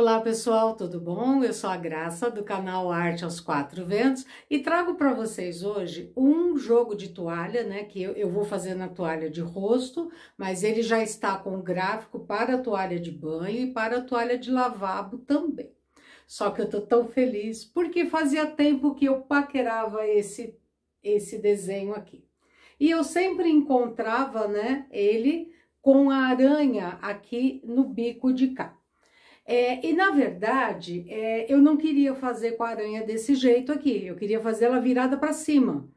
Olá pessoal, tudo bom? Eu sou a Graça do canal Arte aos Quatro Ventos e trago para vocês hoje um jogo de toalha, né? Que eu, vou fazer na toalha de rosto, mas ele já está com gráfico para a toalha de banho e para a toalha de lavabo também. Só que eu tô tão feliz porque fazia tempo que eu paquerava esse, esse desenho aqui. E eu sempre encontrava, né, ele com a aranha aqui no bico de cá. É, e na verdade, é, eu não queria fazer com a aranha desse jeito aqui, eu queria fazer ela virada para cima,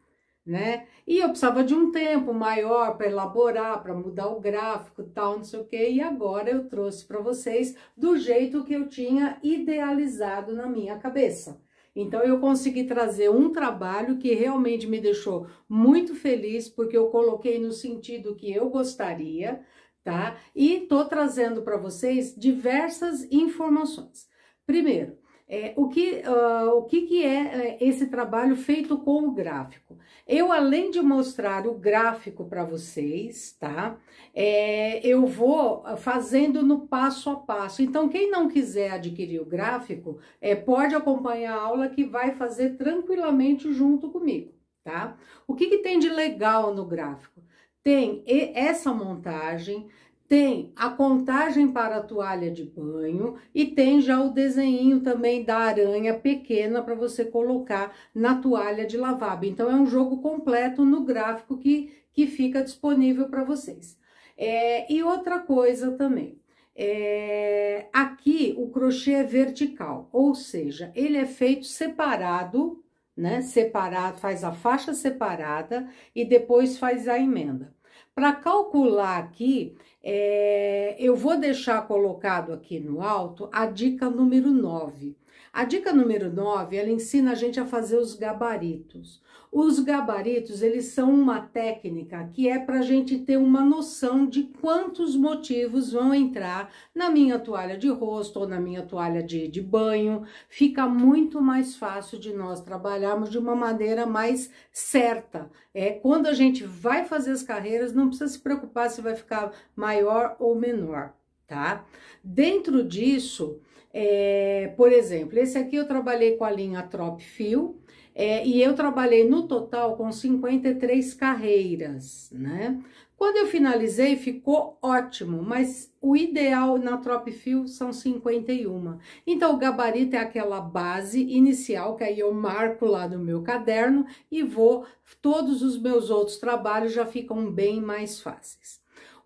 né? E eu precisava de um tempo maior para elaborar, para mudar o gráfico, tal, não sei o que. E agora eu trouxe para vocês do jeito que eu tinha idealizado na minha cabeça. Então, eu consegui trazer um trabalho que realmente me deixou muito feliz, porque eu coloquei no sentido que eu gostaria, tá? E tô trazendo para vocês diversas informações. Primeiro, é, o, que, uh, o que, que é, é, esse trabalho feito com o gráfico? Eu, além de mostrar o gráfico para vocês, tá? É, eu vou fazendo no passo a passo. Então, quem não quiser adquirir o gráfico, é, pode acompanhar a aula que vai fazer tranquilamente junto comigo, tá? O que, que tem de legal no gráfico? tem essa montagem, tem a contagem para a toalha de banho e tem já o desenho também da aranha pequena para você colocar na toalha de lavabo. Então, é um jogo completo no gráfico que, que fica disponível para vocês. É, e outra coisa também, é, aqui o crochê é vertical, ou seja, ele é feito separado né? Separado, faz a faixa separada e depois faz a emenda. Para calcular aqui, é, eu vou deixar colocado aqui no alto a dica número 9. A dica número 9, ela ensina a gente a fazer os gabaritos. Os gabaritos, eles são uma técnica que é para a gente ter uma noção de quantos motivos vão entrar na minha toalha de rosto ou na minha toalha de, de banho. Fica muito mais fácil de nós trabalharmos de uma maneira mais certa. É, quando a gente vai fazer as carreiras, não precisa se preocupar se vai ficar maior ou menor, tá? Dentro disso, é, por exemplo, esse aqui eu trabalhei com a linha Trop Fill, é, e eu trabalhei no total com 53 carreiras, né? Quando eu finalizei, ficou ótimo, mas o ideal na Trop Fio são 51. Então, o gabarito é aquela base inicial, que aí eu marco lá no meu caderno e vou, todos os meus outros trabalhos já ficam bem mais fáceis.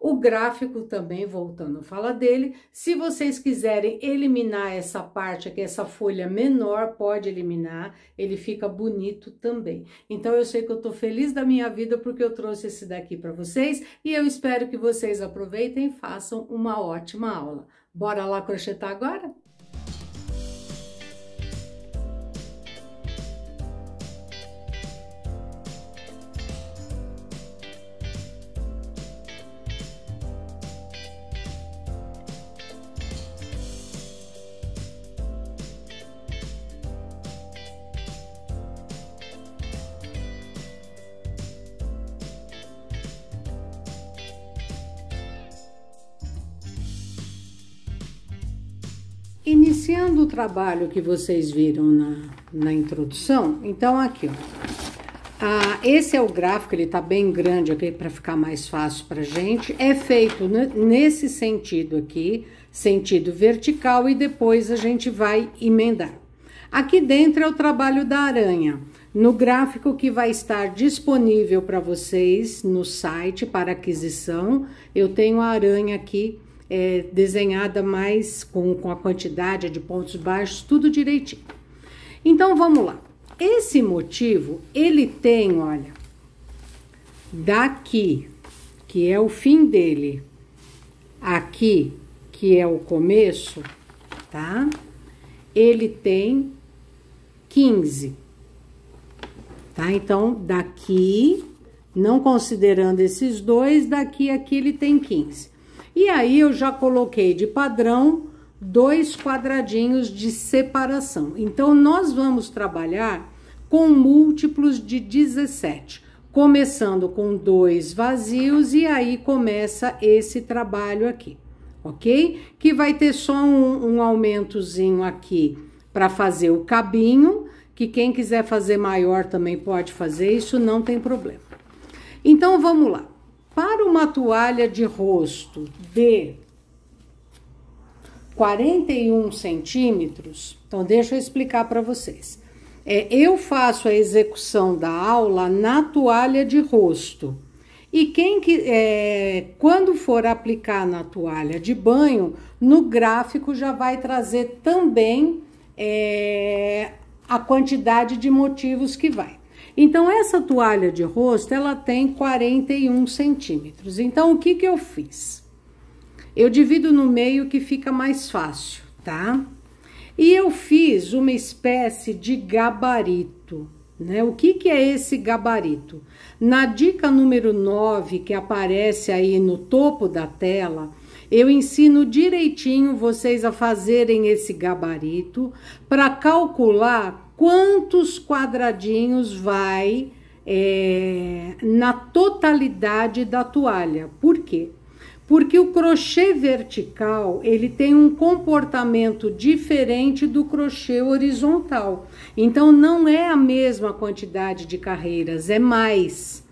O gráfico também, voltando a falar dele, se vocês quiserem eliminar essa parte aqui, essa folha menor, pode eliminar, ele fica bonito também. Então, eu sei que eu tô feliz da minha vida porque eu trouxe esse daqui para vocês e eu espero que vocês aproveitem e façam uma ótima aula. Bora lá crochetar agora? trabalho que vocês viram na, na introdução, então aqui, ó. Ah, esse é o gráfico, ele tá bem grande aqui para ficar mais fácil para gente. É feito nesse sentido aqui, sentido vertical, e depois a gente vai emendar. Aqui dentro é o trabalho da aranha. No gráfico que vai estar disponível para vocês no site para aquisição, eu tenho a aranha aqui é, desenhada mais com, com a quantidade de pontos baixos, tudo direitinho. Então, vamos lá. Esse motivo, ele tem, olha, daqui, que é o fim dele, aqui, que é o começo, tá? Ele tem 15, tá? Então, daqui, não considerando esses dois, daqui aqui ele tem 15. E aí eu já coloquei de padrão dois quadradinhos de separação. Então, nós vamos trabalhar com múltiplos de 17, começando com dois vazios e aí começa esse trabalho aqui, ok? Que vai ter só um, um aumentozinho aqui para fazer o cabinho, que quem quiser fazer maior também pode fazer, isso não tem problema. Então, vamos lá. Para uma toalha de rosto de 41 centímetros, então deixa eu explicar para vocês. É, eu faço a execução da aula na toalha de rosto. E quem que, é, quando for aplicar na toalha de banho, no gráfico já vai trazer também é, a quantidade de motivos que vai. Então, essa toalha de rosto, ela tem 41 centímetros. Então, o que que eu fiz? Eu divido no meio que fica mais fácil, tá? E eu fiz uma espécie de gabarito, né? O que que é esse gabarito? Na dica número 9, que aparece aí no topo da tela, eu ensino direitinho vocês a fazerem esse gabarito para calcular quantos quadradinhos vai é, na totalidade da toalha. Por quê? Porque o crochê vertical, ele tem um comportamento diferente do crochê horizontal. Então não é a mesma quantidade de carreiras, é mais,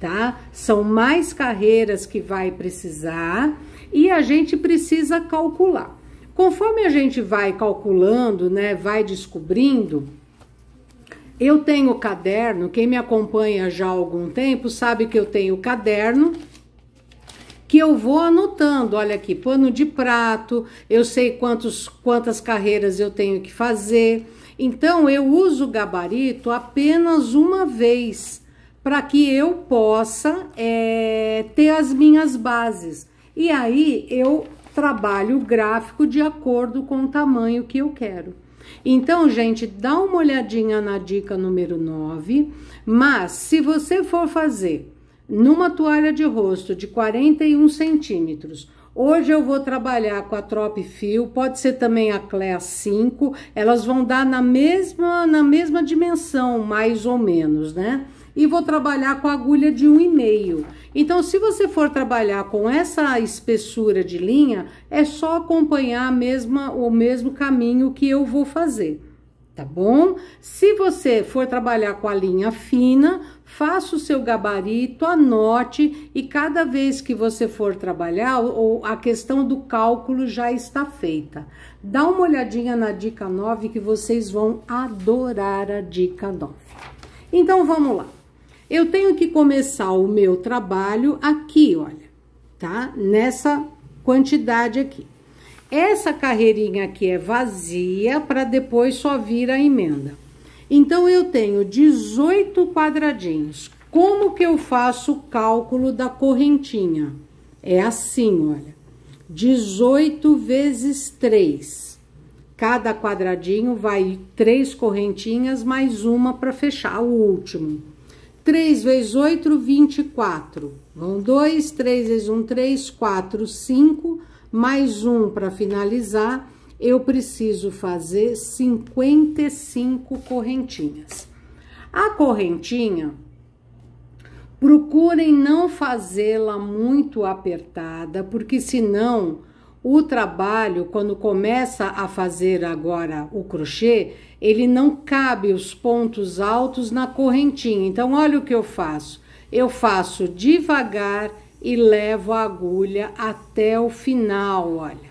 tá? São mais carreiras que vai precisar e a gente precisa calcular. Conforme a gente vai calculando, né, vai descobrindo, eu tenho caderno, quem me acompanha já há algum tempo sabe que eu tenho caderno que eu vou anotando, olha aqui, pano de prato, eu sei quantos quantas carreiras eu tenho que fazer. Então eu uso o gabarito apenas uma vez para que eu possa é, ter as minhas bases. E aí eu trabalho o gráfico de acordo com o tamanho que eu quero. Então, gente, dá uma olhadinha na dica número 9, mas se você for fazer numa toalha de rosto de 41 centímetros, Hoje eu vou trabalhar com a Trop Fio, pode ser também a Clea 5, elas vão dar na mesma, na mesma dimensão, mais ou menos, né? e vou trabalhar com agulha de um e meio. Então, se você for trabalhar com essa espessura de linha, é só acompanhar a mesma, o mesmo caminho que eu vou fazer tá bom? Se você for trabalhar com a linha fina, faça o seu gabarito, anote e cada vez que você for trabalhar, a questão do cálculo já está feita. Dá uma olhadinha na dica 9 que vocês vão adorar a dica 9. Então vamos lá. Eu tenho que começar o meu trabalho aqui, olha, tá? Nessa quantidade aqui. Essa carreirinha aqui é vazia para depois só vir a emenda. Então, eu tenho 18 quadradinhos. Como que eu faço o cálculo da correntinha? É assim, olha. 18 vezes 3. Cada quadradinho vai três correntinhas mais uma para fechar o último. 3 vezes 8, 24. Vão 2, 3 vezes 1, 3, 4, 5. Mais um para finalizar. Eu preciso fazer 55 correntinhas. A correntinha, procurem não fazê-la muito apertada, porque senão o trabalho, quando começa a fazer agora o crochê, ele não cabe os pontos altos na correntinha. Então, olha o que eu faço. Eu faço devagar e levo a agulha até o final, olha.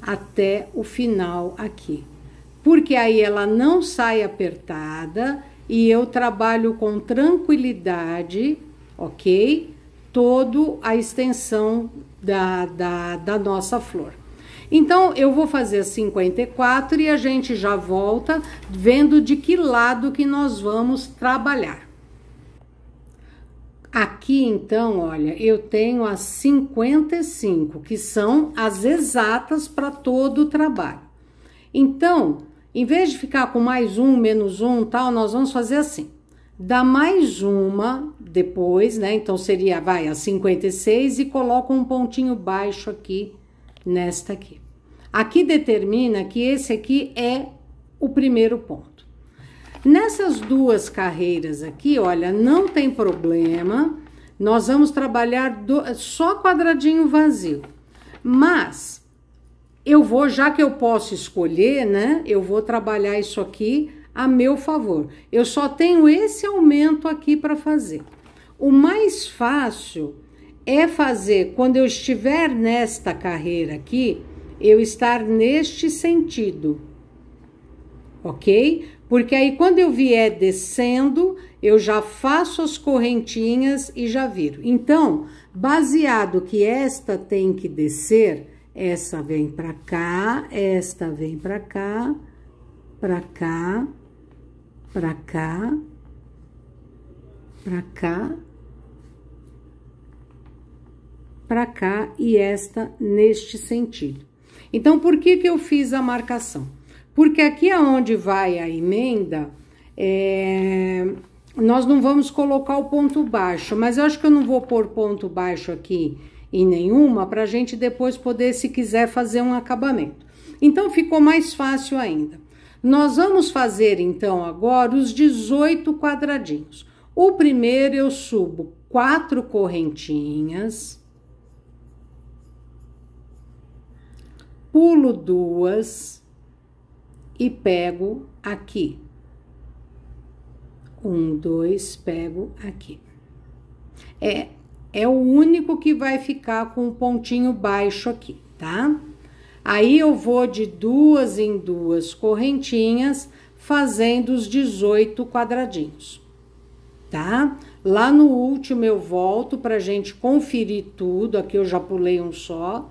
Até o final aqui. Porque aí ela não sai apertada e eu trabalho com tranquilidade, ok? Todo a extensão da, da, da nossa flor. Então, eu vou fazer 54 e a gente já volta vendo de que lado que nós vamos trabalhar. Aqui, então, olha, eu tenho as 55, que são as exatas para todo o trabalho. Então, em vez de ficar com mais um, menos um, tal, nós vamos fazer assim. Dá mais uma depois, né? Então, seria, vai, a 56 e coloco um pontinho baixo aqui, nesta aqui. Aqui determina que esse aqui é o primeiro ponto. Nessas duas carreiras aqui, olha, não tem problema, nós vamos trabalhar do, só quadradinho vazio. Mas, eu vou, já que eu posso escolher, né? Eu vou trabalhar isso aqui a meu favor. Eu só tenho esse aumento aqui para fazer. O mais fácil é fazer quando eu estiver nesta carreira aqui, eu estar neste sentido, ok? Porque aí quando eu vier descendo, eu já faço as correntinhas e já viro. Então, baseado que esta tem que descer, essa vem para cá, esta vem para cá, para cá, para cá, para cá, para cá e esta neste sentido. Então, por que, que eu fiz a marcação? Porque aqui aonde vai a emenda, é, nós não vamos colocar o ponto baixo, mas eu acho que eu não vou pôr ponto baixo aqui em nenhuma, para a gente depois poder, se quiser, fazer um acabamento. Então, ficou mais fácil ainda. Nós vamos fazer, então, agora os 18 quadradinhos. O primeiro eu subo quatro correntinhas pulo duas e pego aqui. Um, dois, pego aqui. É, é o único que vai ficar com um pontinho baixo aqui, tá? Aí eu vou de duas em duas correntinhas, fazendo os 18 quadradinhos, tá? Lá no último eu volto pra gente conferir tudo, aqui eu já pulei um só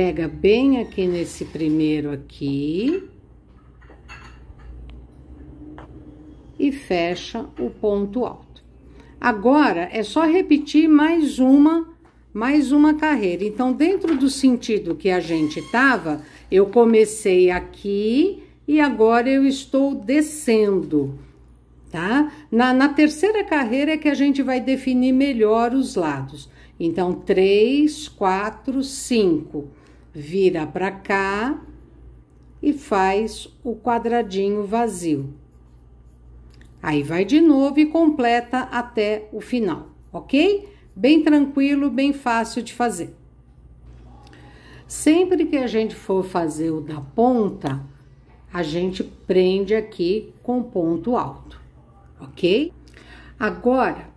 Pega bem aqui nesse primeiro aqui. E fecha o ponto alto. Agora, é só repetir mais uma, mais uma carreira. Então, dentro do sentido que a gente tava, eu comecei aqui e agora eu estou descendo, tá? Na, na, terceira carreira é que a gente vai definir melhor os lados. Então, três, quatro, cinco vira para cá e faz o quadradinho vazio. Aí vai de novo e completa até o final, ok? Bem tranquilo, bem fácil de fazer. Sempre que a gente for fazer o da ponta, a gente prende aqui com ponto alto, ok? Agora,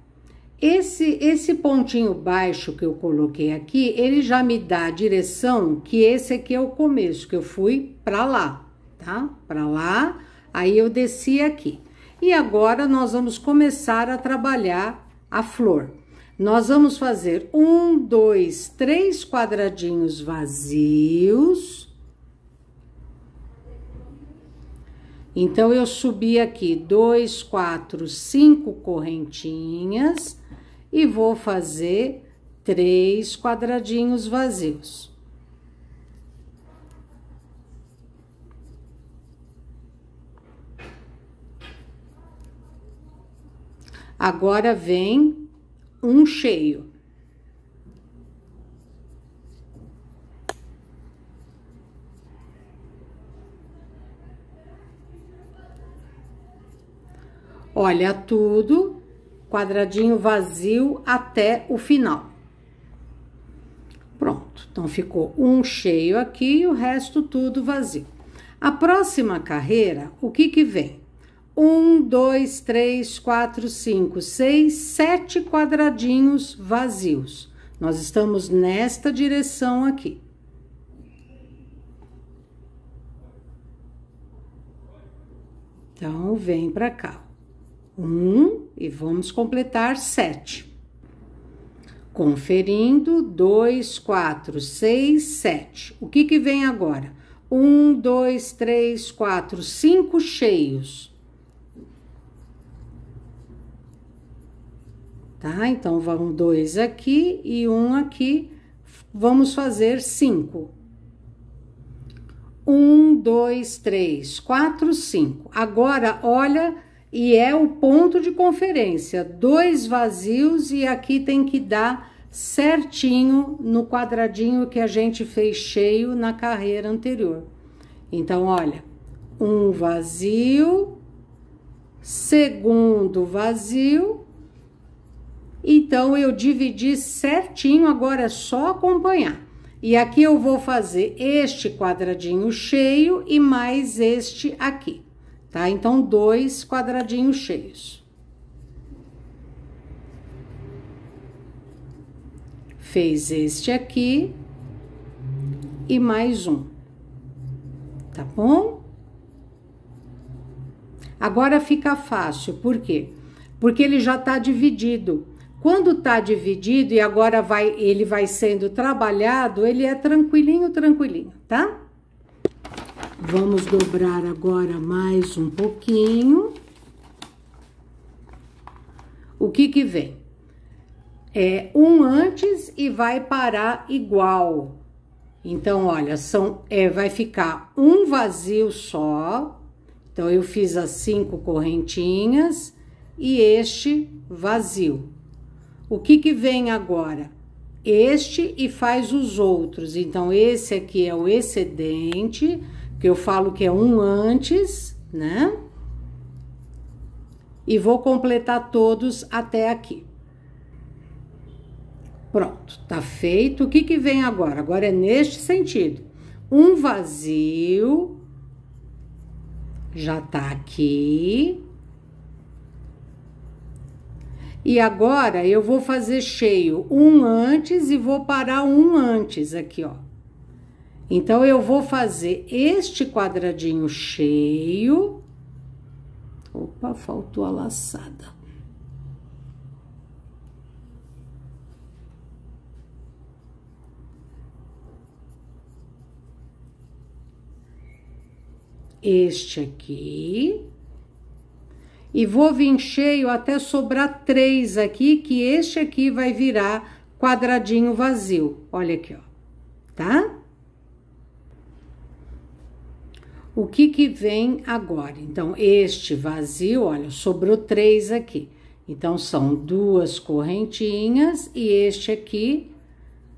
esse, esse pontinho baixo que eu coloquei aqui, ele já me dá a direção que esse aqui é o começo, que eu fui para lá, tá? Para lá, aí eu desci aqui. E agora, nós vamos começar a trabalhar a flor. Nós vamos fazer um, dois, três quadradinhos vazios. Então, eu subi aqui dois, quatro, cinco correntinhas e vou fazer três quadradinhos vazios. Agora vem um cheio. Olha tudo quadradinho vazio até o final. Pronto, então ficou um cheio aqui e o resto tudo vazio. A próxima carreira, o que que vem? Um, dois, três, quatro, cinco, seis, sete quadradinhos vazios. Nós estamos nesta direção aqui. Então, vem para cá um e vamos completar sete. Conferindo, dois, quatro, seis, sete. O que que vem agora? Um, dois, três, quatro, cinco cheios. Tá? Então, vão dois aqui e um aqui. Vamos fazer cinco. Um, dois, três, quatro, cinco. Agora, olha e é o ponto de conferência, dois vazios e aqui tem que dar certinho no quadradinho que a gente fez cheio na carreira anterior. Então, olha, um vazio, segundo vazio, então eu dividi certinho, agora é só acompanhar. E aqui eu vou fazer este quadradinho cheio e mais este aqui tá? Então, dois quadradinhos cheios. Fez este aqui e mais um, tá bom? Agora fica fácil, por quê? Porque ele já tá dividido. Quando tá dividido e agora vai, ele vai sendo trabalhado, ele é tranquilinho, tranquilinho, tá? Vamos dobrar agora mais um pouquinho. O que que vem? É um antes e vai parar igual. Então, olha, são, é, vai ficar um vazio só. Então, eu fiz as cinco correntinhas e este vazio. O que que vem agora? Este e faz os outros. Então, esse aqui é o excedente que eu falo que é um antes, né? E vou completar todos até aqui. Pronto, tá feito. O que que vem agora? Agora é neste sentido. Um vazio já tá aqui. E agora eu vou fazer cheio um antes e vou parar um antes aqui, ó. Então, eu vou fazer este quadradinho cheio. Opa, faltou a laçada. Este aqui. E vou vir cheio até sobrar três aqui, que este aqui vai virar quadradinho vazio. Olha aqui, ó. Tá? O que que vem agora? Então, este vazio, olha, sobrou três aqui. Então, são duas correntinhas e este aqui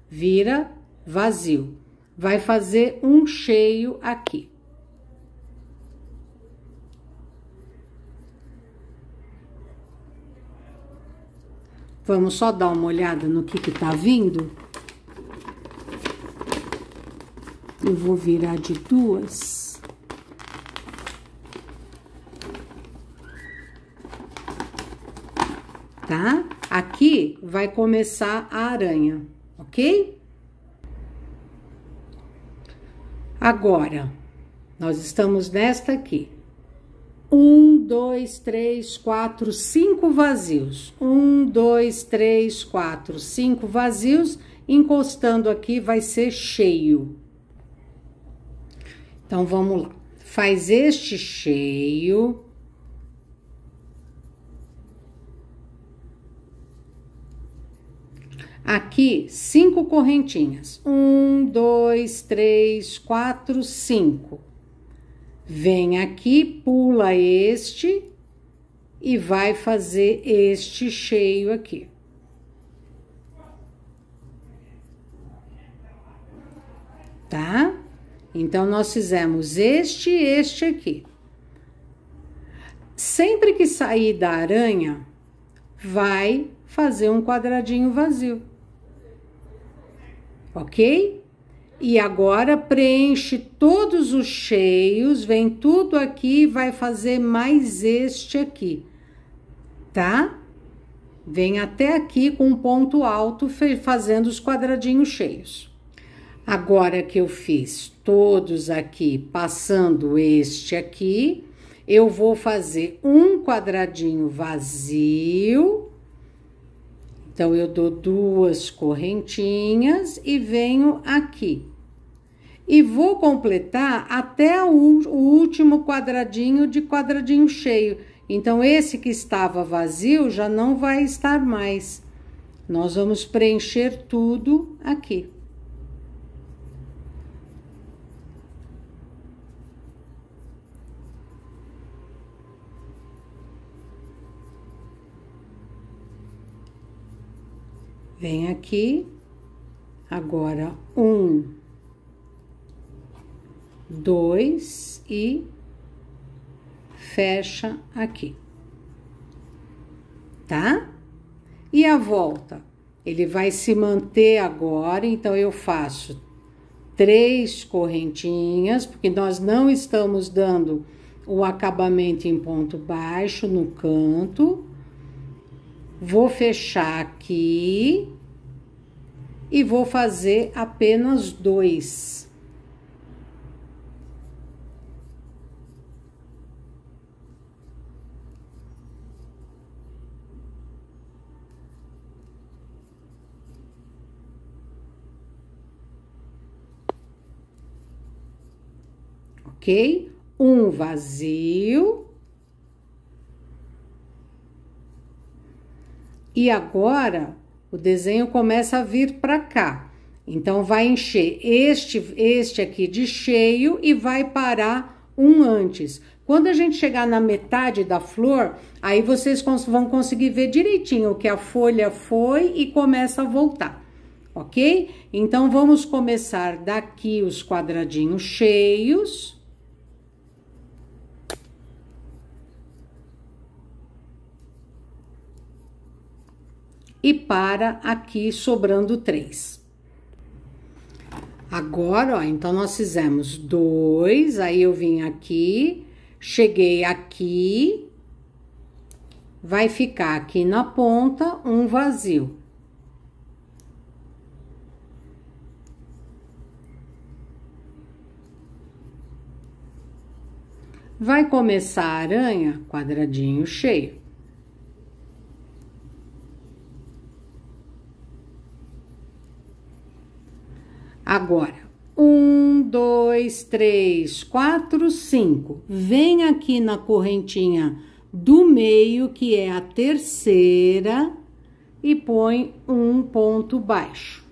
vira vazio. Vai fazer um cheio aqui. Vamos só dar uma olhada no que que tá vindo? Eu vou virar de duas. tá? Aqui vai começar a aranha, ok? Agora, nós estamos nesta aqui. Um, dois, três, quatro, cinco vazios. Um, dois, três, quatro, cinco vazios. Encostando aqui vai ser cheio. Então, vamos lá. Faz este cheio Aqui, cinco correntinhas. Um, dois, três, quatro, cinco. Vem aqui, pula este e vai fazer este cheio aqui. Tá? Então, nós fizemos este e este aqui. Sempre que sair da aranha, vai fazer um quadradinho vazio ok? E agora preenche todos os cheios, vem tudo aqui e vai fazer mais este aqui, tá? Vem até aqui com um ponto alto, fazendo os quadradinhos cheios. Agora que eu fiz todos aqui, passando este aqui, eu vou fazer um quadradinho vazio então, eu dou duas correntinhas e venho aqui. E vou completar até o último quadradinho de quadradinho cheio. Então, esse que estava vazio já não vai estar mais. Nós vamos preencher tudo aqui. Vem aqui, agora um, dois e fecha aqui, tá? E a volta? Ele vai se manter agora, então eu faço três correntinhas, porque nós não estamos dando o acabamento em ponto baixo no canto. Vou fechar aqui e vou fazer apenas dois. Ok? Um vazio. E agora, o desenho começa a vir para cá. Então, vai encher este, este aqui de cheio e vai parar um antes. Quando a gente chegar na metade da flor, aí vocês vão conseguir ver direitinho que a folha foi e começa a voltar, ok? Então, vamos começar daqui os quadradinhos cheios. e para aqui sobrando três Agora, ó, então nós fizemos dois aí eu vim aqui, cheguei aqui, vai ficar aqui na ponta um vazio. Vai começar a aranha quadradinho cheio. Agora, um, dois, três, quatro, cinco. Vem aqui na correntinha do meio, que é a terceira, e põe um ponto baixo.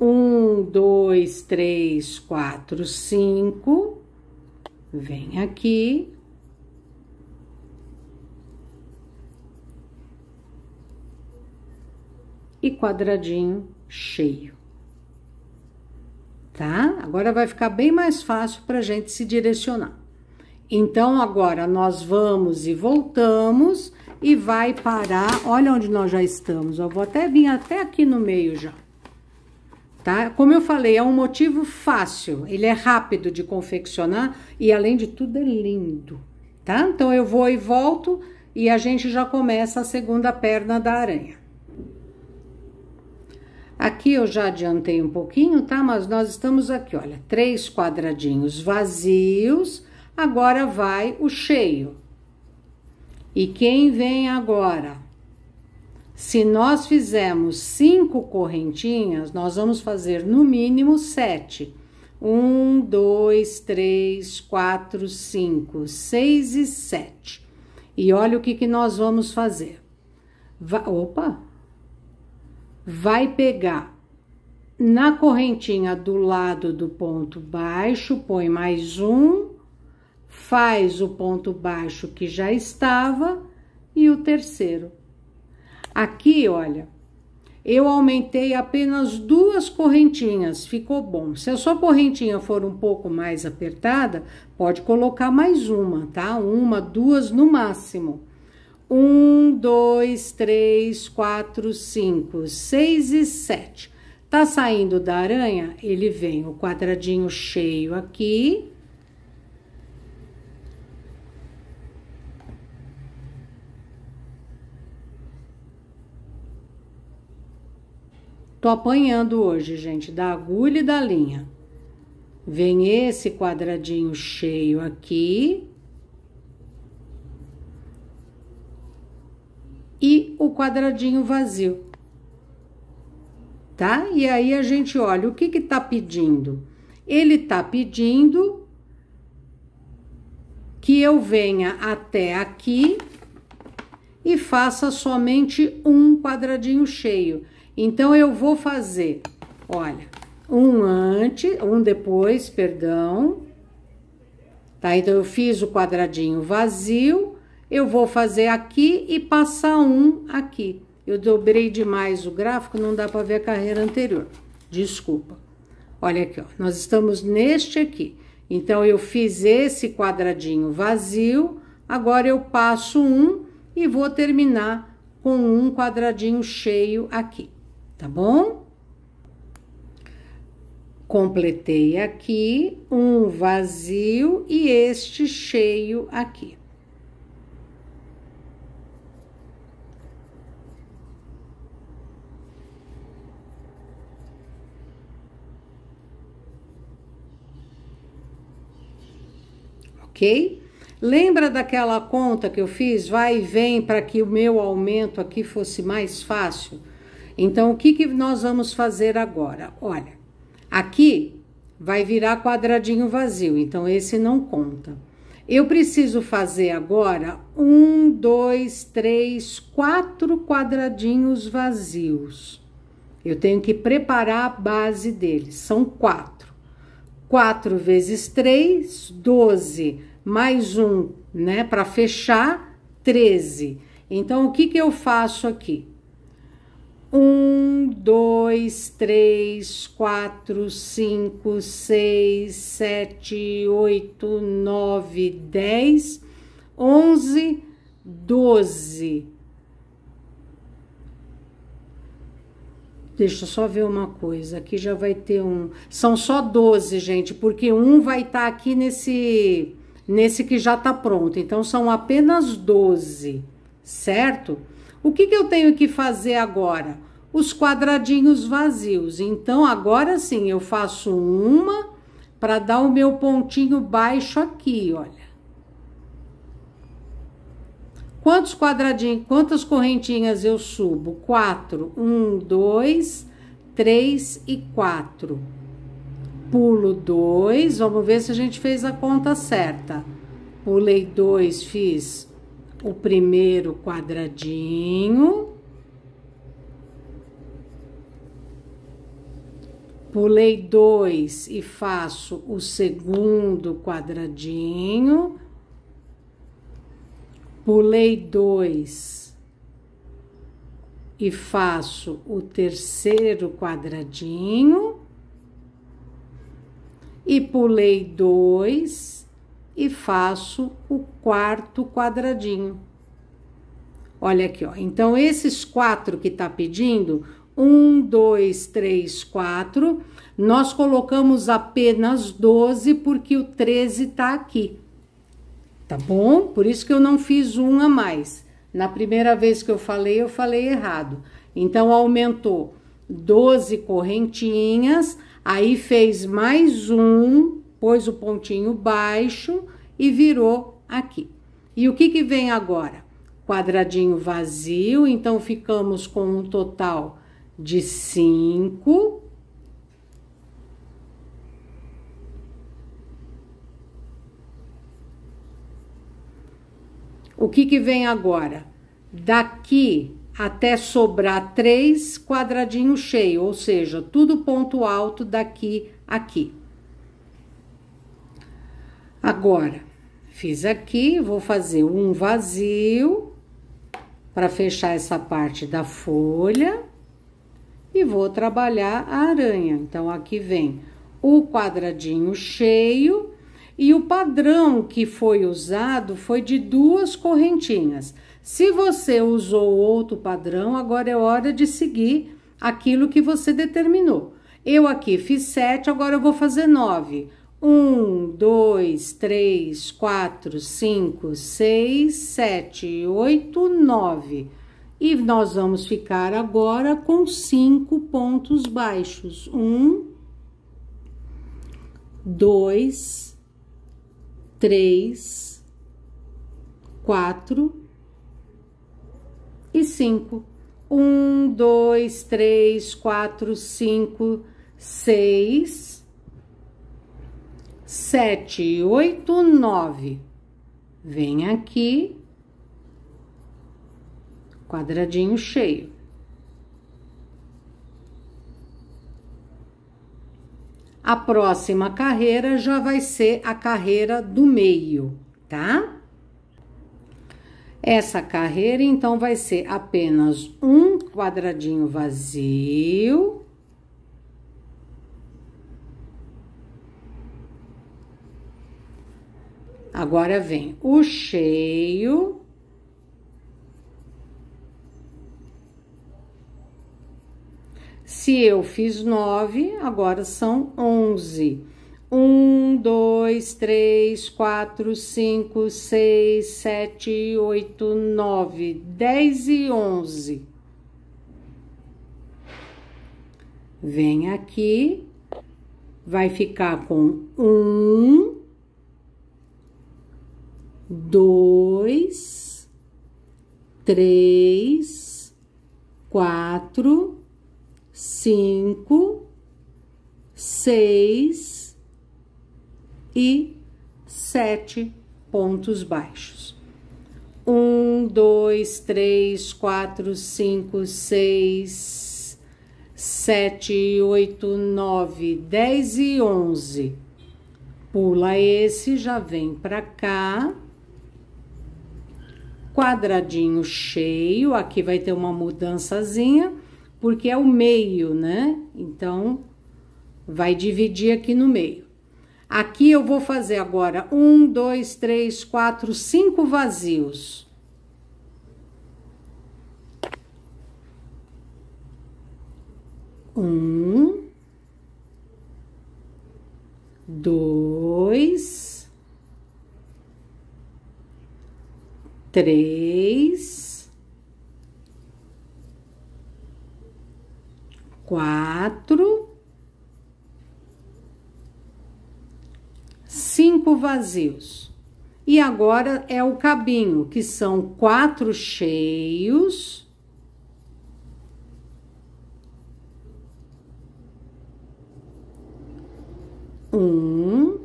Um, dois, três, quatro, cinco. Vem aqui. E quadradinho cheio tá? Agora vai ficar bem mais fácil para a gente se direcionar. Então, agora nós vamos e voltamos e vai parar. Olha onde nós já estamos. Eu vou até vir até aqui no meio já. Tá? Como eu falei, é um motivo fácil, ele é rápido de confeccionar e além de tudo é lindo, tá? Então eu vou e volto e a gente já começa a segunda perna da aranha. Aqui eu já adiantei um pouquinho, tá? Mas nós estamos aqui, olha, três quadradinhos vazios. Agora vai o cheio. E quem vem agora? Se nós fizermos cinco correntinhas, nós vamos fazer no mínimo sete. Um, dois, três, quatro, cinco, seis e sete. E olha o que, que nós vamos fazer. Va Opa! vai pegar na correntinha do lado do ponto baixo, põe mais um, faz o ponto baixo que já estava e o terceiro. Aqui, olha, eu aumentei apenas duas correntinhas, ficou bom. Se a sua correntinha for um pouco mais apertada, pode colocar mais uma, tá? Uma, duas no máximo. Um, dois, três, quatro, cinco, seis e sete. Tá saindo da aranha, ele vem o quadradinho cheio aqui. Tô apanhando hoje, gente, da agulha e da linha. Vem esse quadradinho cheio aqui. e o quadradinho vazio. Tá? E aí a gente olha o que que tá pedindo. Ele tá pedindo que eu venha até aqui e faça somente um quadradinho cheio. Então eu vou fazer, olha, um antes, um depois, perdão. Tá? Então eu fiz o quadradinho vazio eu vou fazer aqui e passar um aqui. Eu dobrei demais o gráfico, não dá para ver a carreira anterior. Desculpa. Olha aqui, ó. nós estamos neste aqui. Então, eu fiz esse quadradinho vazio, agora eu passo um e vou terminar com um quadradinho cheio aqui, tá bom? Completei aqui, um vazio e este cheio aqui. ok? Lembra daquela conta que eu fiz, vai e vem, para que o meu aumento aqui fosse mais fácil? Então, o que, que nós vamos fazer agora? Olha, aqui vai virar quadradinho vazio, então esse não conta. Eu preciso fazer agora um, dois, três, quatro quadradinhos vazios. Eu tenho que preparar a base deles, são quatro. Quatro vezes três, doze mais um, né? Para fechar, 13. Então, o que, que eu faço aqui? Um, dois, três, quatro, cinco, seis, sete, oito, nove, dez, onze, doze. Deixa eu só ver uma coisa, aqui já vai ter um... São só 12, gente, porque um vai estar tá aqui nesse nesse que já está pronto. Então, são apenas 12, certo? O que, que eu tenho que fazer agora? Os quadradinhos vazios. Então, agora sim, eu faço uma para dar o meu pontinho baixo aqui, olha. Quantos quadradinhos, quantas correntinhas eu subo? Quatro. Um, dois, três e quatro pulo 2, vamos ver se a gente fez a conta certa. Pulei 2, fiz o primeiro quadradinho. Pulei 2 e faço o segundo quadradinho. Pulei 2 e faço o terceiro quadradinho e pulei dois e faço o quarto quadradinho. Olha aqui, ó. Então, esses quatro que tá pedindo, um, dois, três, quatro, nós colocamos apenas 12 porque o 13 tá aqui. Tá bom? Por isso que eu não fiz um a mais. Na primeira vez que eu falei, eu falei errado. Então, aumentou 12 correntinhas, Aí fez mais um, pôs o pontinho baixo e virou aqui. E o que que vem agora? Quadradinho vazio, então ficamos com um total de cinco. O que que vem agora? Daqui até sobrar três quadradinhos cheios, ou seja, tudo ponto alto daqui aqui. Agora, fiz aqui, vou fazer um vazio para fechar essa parte da folha e vou trabalhar a aranha. Então, aqui vem o quadradinho cheio e o padrão que foi usado foi de duas correntinhas. Se você usou outro padrão, agora é hora de seguir aquilo que você determinou. Eu aqui fiz sete, agora eu vou fazer nove. Um, dois, três, quatro, cinco, seis, sete, oito, nove. E nós vamos ficar agora com cinco pontos baixos. Um, dois, três, quatro, e cinco. Um, dois, três, quatro, cinco, seis, sete, oito, nove. Vem aqui, quadradinho cheio. A próxima carreira já vai ser a carreira do meio, tá? Essa carreira, então, vai ser apenas um quadradinho vazio. Agora vem o cheio. Se eu fiz nove, agora são onze um, dois, três, quatro, cinco, seis, sete, oito, nove, dez e onze. Vem aqui, vai ficar com um, dois, três, quatro, cinco, seis e sete pontos baixos. Um, dois, três, quatro, cinco, seis, sete, oito, nove, dez e onze. Pula esse, já vem para cá. Quadradinho cheio, aqui vai ter uma mudançazinha, porque é o meio, né? Então, vai dividir aqui no meio. Aqui eu vou fazer agora um, dois, três, quatro, cinco vazios. Um, dois, três, quatro. cinco vazios. E agora é o cabinho, que são quatro cheios. Um.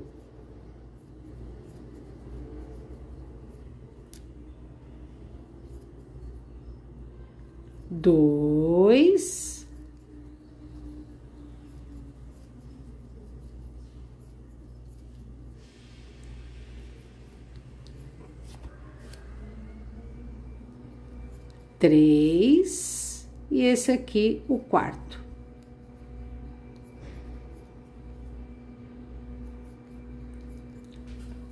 Dois. três e esse aqui o quarto.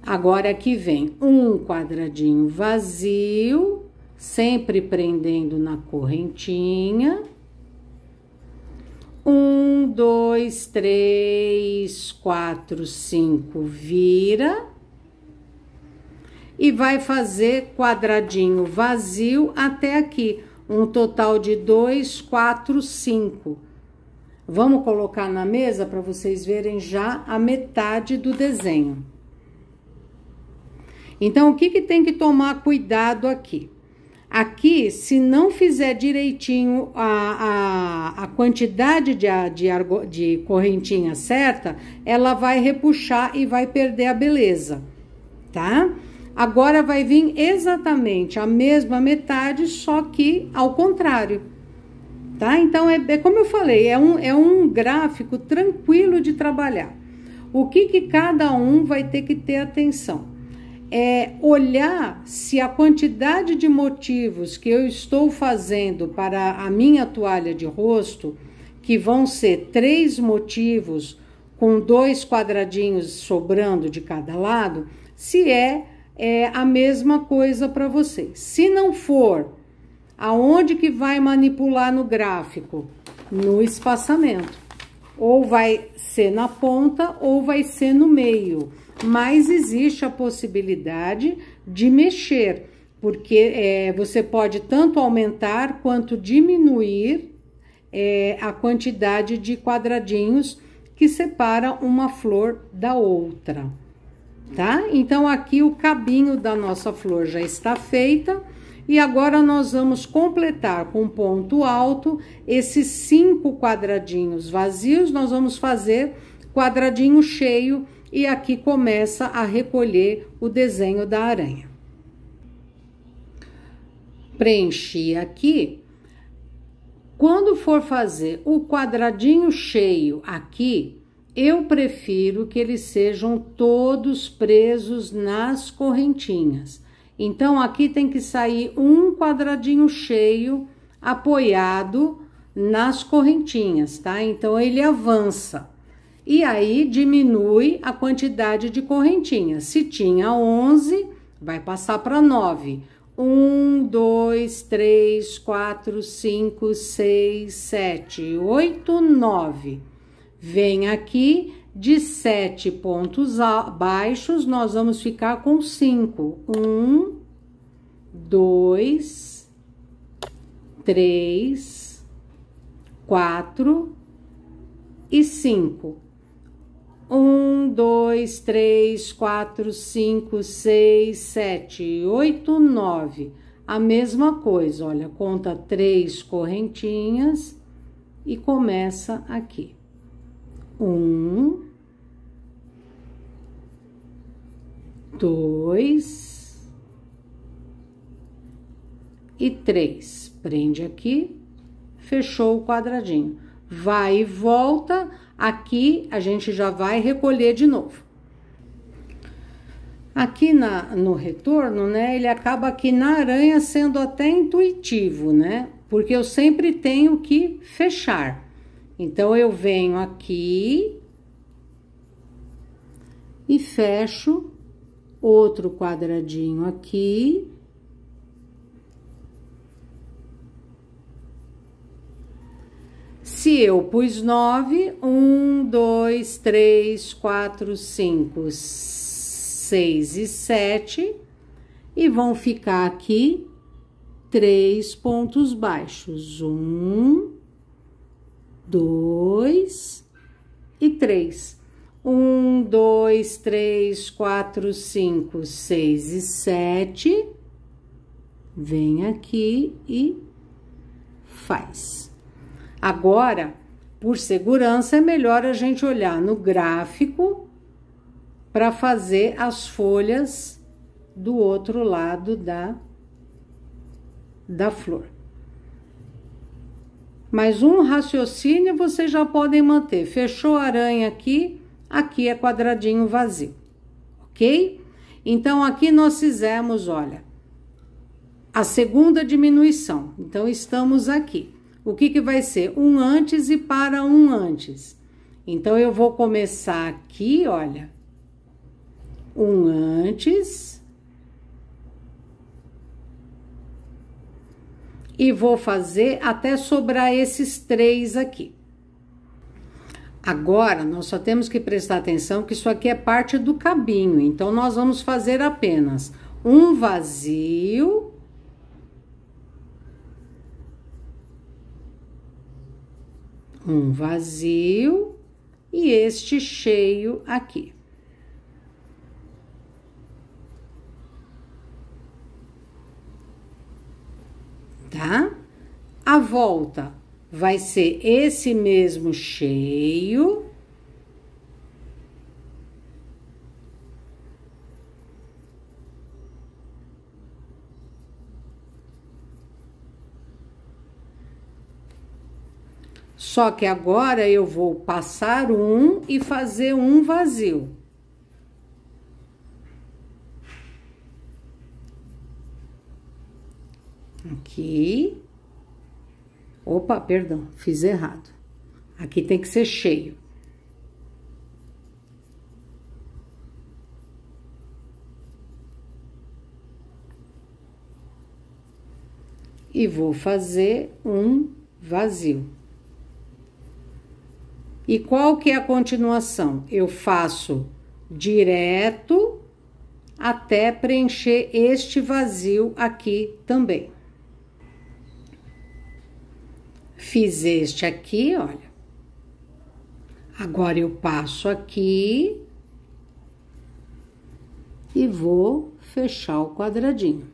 Agora aqui vem um quadradinho vazio, sempre prendendo na correntinha. Um, dois, três, quatro, cinco, vira e vai fazer quadradinho vazio até aqui, um total de 2, 4, 5. Vamos colocar na mesa para vocês verem já a metade do desenho. Então, o que, que tem que tomar cuidado aqui? Aqui, se não fizer direitinho a, a, a quantidade de, de, de correntinha certa, ela vai repuxar e vai perder a beleza, tá? Tá? Agora vai vir exatamente a mesma metade, só que ao contrário. Tá? Então, é, é como eu falei, é um, é um gráfico tranquilo de trabalhar. O que, que cada um vai ter que ter atenção? É olhar se a quantidade de motivos que eu estou fazendo para a minha toalha de rosto, que vão ser três motivos com dois quadradinhos sobrando de cada lado, se é é a mesma coisa para você. Se não for, aonde que vai manipular no gráfico? No espaçamento. Ou vai ser na ponta ou vai ser no meio. Mas existe a possibilidade de mexer, porque é, você pode tanto aumentar quanto diminuir é, a quantidade de quadradinhos que separa uma flor da outra tá? Então, aqui o cabinho da nossa flor já está feita. E agora nós vamos completar com ponto alto esses cinco quadradinhos vazios. Nós vamos fazer quadradinho cheio e aqui começa a recolher o desenho da aranha. Preenchi aqui. Quando for fazer o quadradinho cheio aqui, eu prefiro que eles sejam todos presos nas correntinhas. Então, aqui tem que sair um quadradinho cheio apoiado nas correntinhas, tá? Então, ele avança. E aí, diminui a quantidade de correntinhas. Se tinha 11, vai passar para 9. 1, 2, 3, 4, 5, 6, 7, 8, 9. Vem aqui de sete pontos baixos, nós vamos ficar com cinco. Um, dois, três, quatro e cinco. Um, dois, três, quatro, cinco, seis, sete, oito, nove. A mesma coisa, olha, conta três correntinhas e começa aqui um, dois e três. Prende aqui, fechou o quadradinho. Vai e volta, aqui a gente já vai recolher de novo. Aqui na, no retorno, né, ele acaba aqui na aranha sendo até intuitivo, né? Porque eu sempre tenho que fechar. Então, eu venho aqui e fecho outro quadradinho aqui. Se eu pus nove, um, dois, três, quatro, cinco, seis e sete, e vão ficar aqui três pontos baixos. Um, dois e três. Um, dois, três, quatro, cinco, seis e sete. Vem aqui e faz. Agora, por segurança, é melhor a gente olhar no gráfico para fazer as folhas do outro lado da, da flor. Mas um raciocínio vocês já podem manter. Fechou a aranha aqui, aqui é quadradinho vazio, ok? Então, aqui nós fizemos, olha, a segunda diminuição. Então, estamos aqui. O que, que vai ser? Um antes e para um antes. Então, eu vou começar aqui, olha, um antes e vou fazer até sobrar esses três aqui. Agora, nós só temos que prestar atenção que isso aqui é parte do cabinho, então nós vamos fazer apenas um vazio. Um vazio e este cheio aqui. tá? A volta vai ser esse mesmo cheio. Só que agora eu vou passar um e fazer um vazio. Aqui. Opa, perdão, fiz errado. Aqui tem que ser cheio. E vou fazer um vazio. E qual que é a continuação? Eu faço direto até preencher este vazio aqui também. Fiz este aqui, olha. Agora eu passo aqui e vou fechar o quadradinho.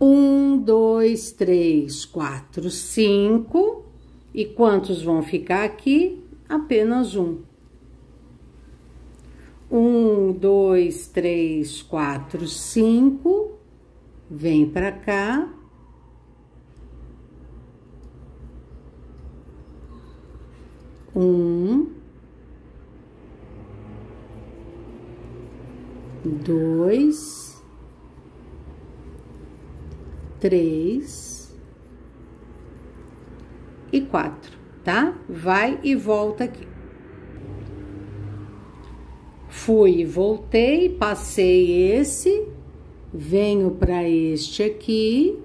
Um, dois, três, quatro, cinco. E quantos vão ficar aqui? Apenas um. Um, dois, três, quatro, cinco. Vem para cá. Um. Dois. Três. E quatro, tá? Vai e volta aqui. Fui e voltei, passei esse, venho para este aqui.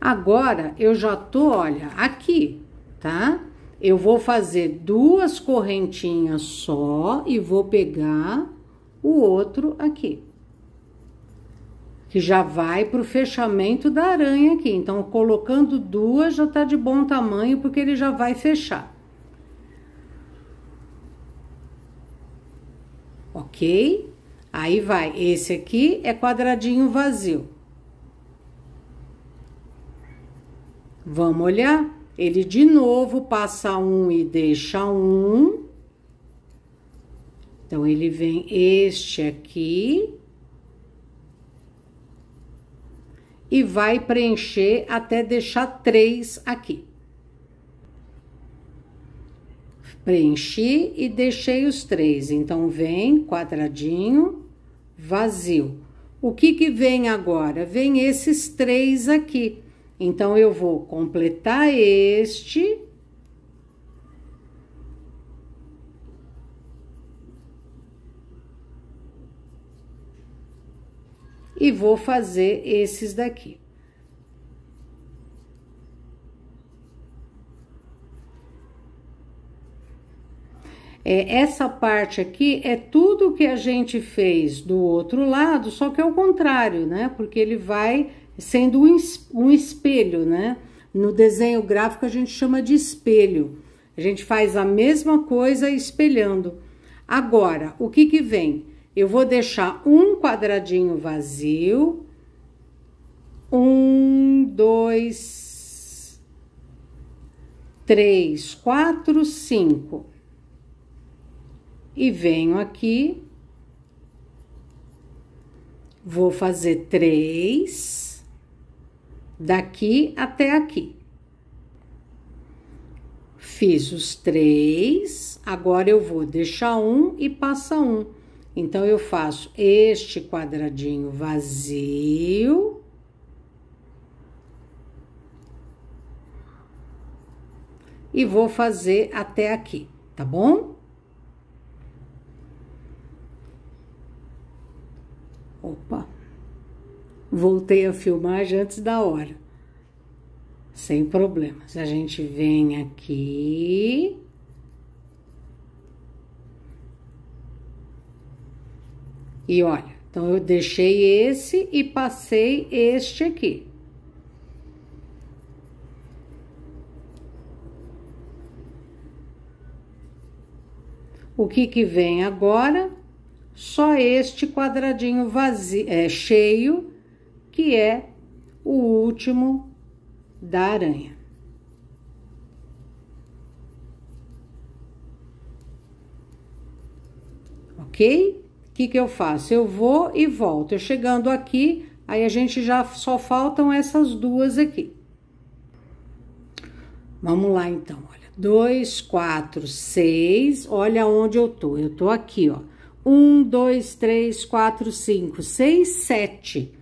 Agora, eu já tô, olha, aqui, tá? Eu vou fazer duas correntinhas só e vou pegar o outro aqui que já vai para o fechamento da aranha aqui. Então, colocando duas já está de bom tamanho, porque ele já vai fechar. Ok? Aí vai, esse aqui é quadradinho vazio. Vamos olhar? Ele de novo passa um e deixa um. Então, ele vem este aqui e vai preencher até deixar três aqui. Preenchi e deixei os três, então vem quadradinho vazio. O que que vem agora? Vem esses três aqui. Então, eu vou completar este e vou fazer esses daqui. É, essa parte aqui é tudo que a gente fez do outro lado, só que é o contrário, né? Porque ele vai sendo um espelho, né? No desenho gráfico a gente chama de espelho. A gente faz a mesma coisa espelhando. Agora, o que que vem? Eu vou deixar um quadradinho vazio. Um, dois, três, quatro, cinco. E venho aqui. Vou fazer três daqui até aqui. Fiz os três, agora eu vou deixar um e passa um. Então, eu faço este quadradinho vazio. E vou fazer até aqui, tá bom? Opa! Voltei a filmagem antes da hora. Sem problemas. A gente vem aqui E olha, então eu deixei esse e passei este aqui. O que que vem agora? Só este quadradinho vazio, é, cheio, que é o último da aranha. Ok? que, que eu faço? Eu vou e volto. Eu chegando aqui, aí a gente já só faltam essas duas aqui. Vamos lá, então, olha. Dois, quatro, seis. Olha onde eu tô. Eu tô aqui, ó. Um, dois, três, quatro, cinco, seis, sete.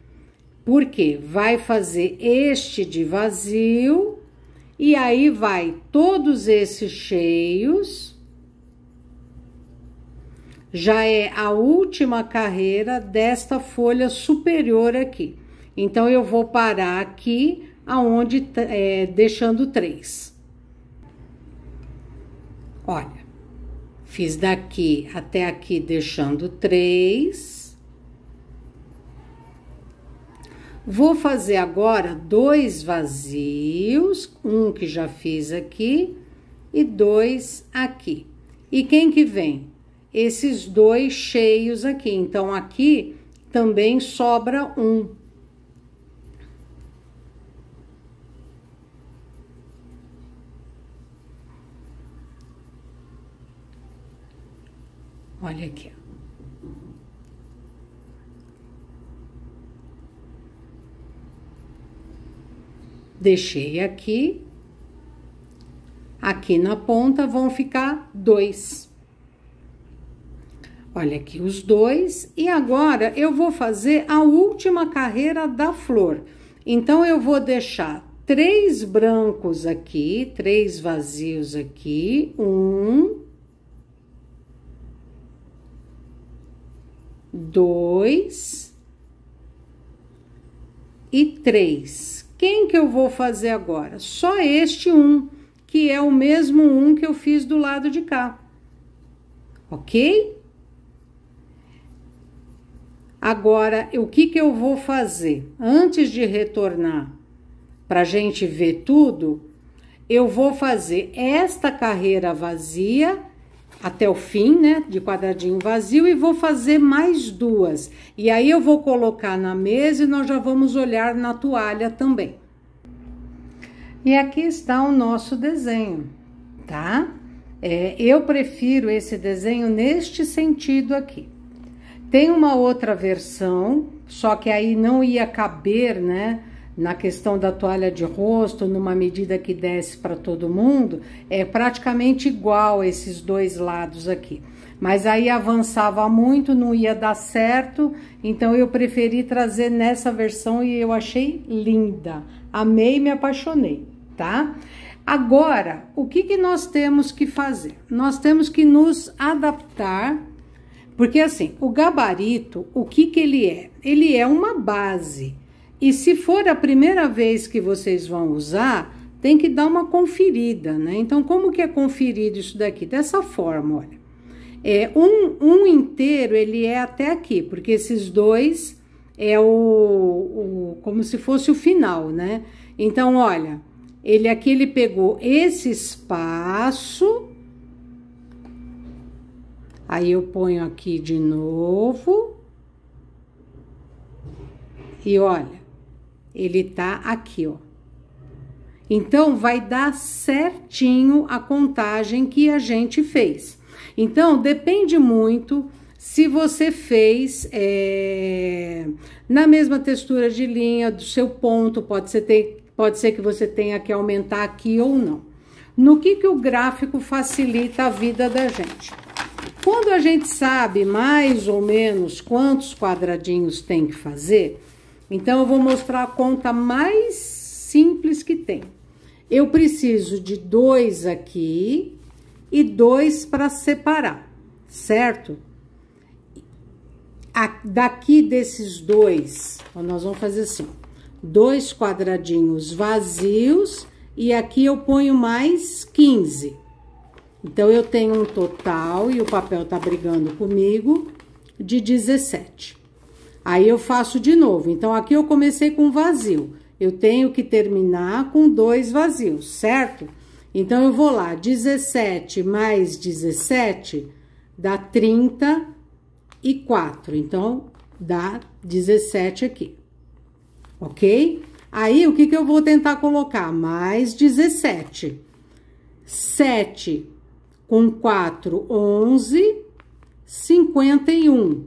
Por quê? Vai fazer este de vazio. E aí vai todos esses cheios já é a última carreira desta folha superior aqui. Então, eu vou parar aqui, aonde é, deixando três. Olha, fiz daqui até aqui deixando três. Vou fazer agora dois vazios, um que já fiz aqui e dois aqui. E quem que vem? esses dois cheios aqui. Então, aqui também sobra um. Olha aqui. Deixei aqui. Aqui na ponta vão ficar dois. Olha aqui os dois. E agora eu vou fazer a última carreira da flor. Então, eu vou deixar três brancos aqui, três vazios aqui. Um. Dois. E três. Quem que eu vou fazer agora? Só este um, que é o mesmo um que eu fiz do lado de cá. Ok? Agora, o que, que eu vou fazer antes de retornar? Para a gente ver tudo, eu vou fazer esta carreira vazia até o fim, né, de quadradinho vazio, e vou fazer mais duas. E aí eu vou colocar na mesa e nós já vamos olhar na toalha também. E aqui está o nosso desenho, tá? É, eu prefiro esse desenho neste sentido aqui. Tem uma outra versão, só que aí não ia caber, né? Na questão da toalha de rosto, numa medida que desce para todo mundo, é praticamente igual esses dois lados aqui. Mas aí avançava muito, não ia dar certo, então eu preferi trazer nessa versão e eu achei linda. Amei, me apaixonei, tá? Agora, o que, que nós temos que fazer? Nós temos que nos adaptar porque assim, o gabarito, o que que ele é? Ele é uma base. E se for a primeira vez que vocês vão usar, tem que dar uma conferida, né? Então, como que é conferido isso daqui? Dessa forma, olha. É, um, um inteiro, ele é até aqui, porque esses dois é o, o como se fosse o final, né? Então, olha, ele aqui ele pegou esse espaço Aí eu ponho aqui de novo. E olha, ele tá aqui, ó. Então, vai dar certinho a contagem que a gente fez. Então, depende muito se você fez é, na mesma textura de linha do seu ponto, pode ser, ter, pode ser que você tenha que aumentar aqui ou não. No que, que o gráfico facilita a vida da gente? Quando a gente sabe mais ou menos quantos quadradinhos tem que fazer, então eu vou mostrar a conta mais simples que tem. Eu preciso de dois aqui e dois para separar, certo? A, daqui desses dois, nós vamos fazer assim, dois quadradinhos vazios e aqui eu ponho mais 15. Então, eu tenho um total, e o papel tá brigando comigo, de 17. Aí, eu faço de novo. Então, aqui eu comecei com vazio. Eu tenho que terminar com dois vazios, certo? Então, eu vou lá, 17 mais 17 dá 34. Então, dá 17 aqui, ok? Aí, o que, que eu vou tentar colocar? Mais 17. 7 com 4, 11, 51.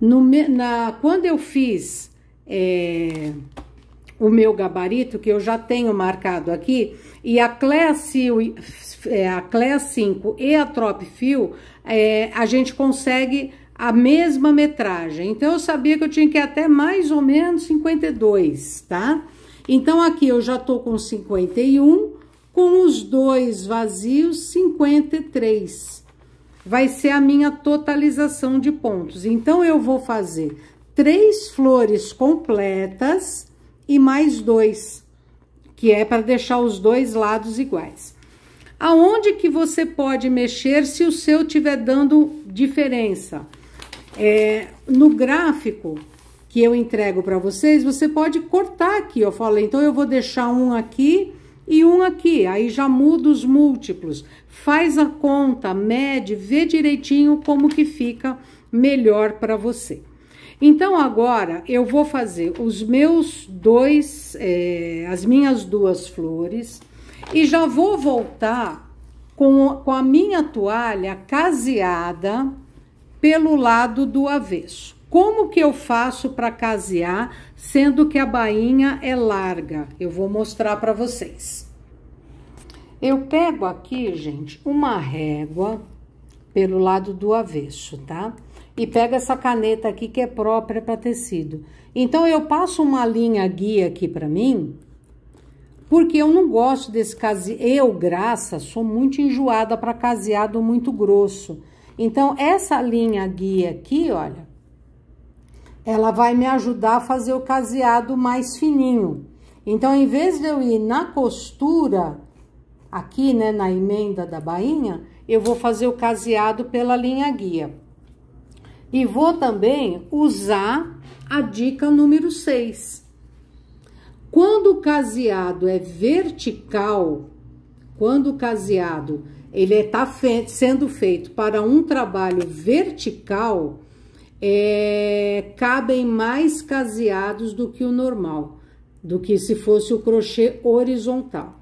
No, na, quando eu fiz é, o meu gabarito, que eu já tenho marcado aqui, e a Class, é, a classe 5 e a Trop Fio, é, a gente consegue a mesma metragem. Então, eu sabia que eu tinha que ir até mais ou menos 52, tá? Então, aqui eu já tô com 51, com os dois vazios, 53. Vai ser a minha totalização de pontos. Então, eu vou fazer três flores completas e mais dois, que é para deixar os dois lados iguais. Aonde que você pode mexer se o seu tiver dando diferença? É, no gráfico que eu entrego para vocês, você pode cortar aqui. Eu falo. então eu vou deixar um aqui e um aqui, aí já muda os múltiplos, faz a conta, mede, vê direitinho como que fica melhor para você. Então agora eu vou fazer os meus dois, é, as minhas duas flores e já vou voltar com, com a minha toalha caseada pelo lado do avesso. Como que eu faço para casear sendo que a bainha é larga. Eu vou mostrar para vocês. Eu pego aqui, gente, uma régua pelo lado do avesso, tá? E pego essa caneta aqui que é própria para tecido. Então, eu passo uma linha guia aqui para mim, porque eu não gosto desse case... Eu, Graça, sou muito enjoada para caseado muito grosso. Então, essa linha guia aqui, olha, ela vai me ajudar a fazer o caseado mais fininho. Então, em vez de eu ir na costura, aqui, né, na emenda da bainha, eu vou fazer o caseado pela linha guia. E vou também usar a dica número 6. Quando o caseado é vertical, quando o caseado ele está fe sendo feito para um trabalho vertical, é, cabem mais caseados do que o normal, do que se fosse o crochê horizontal.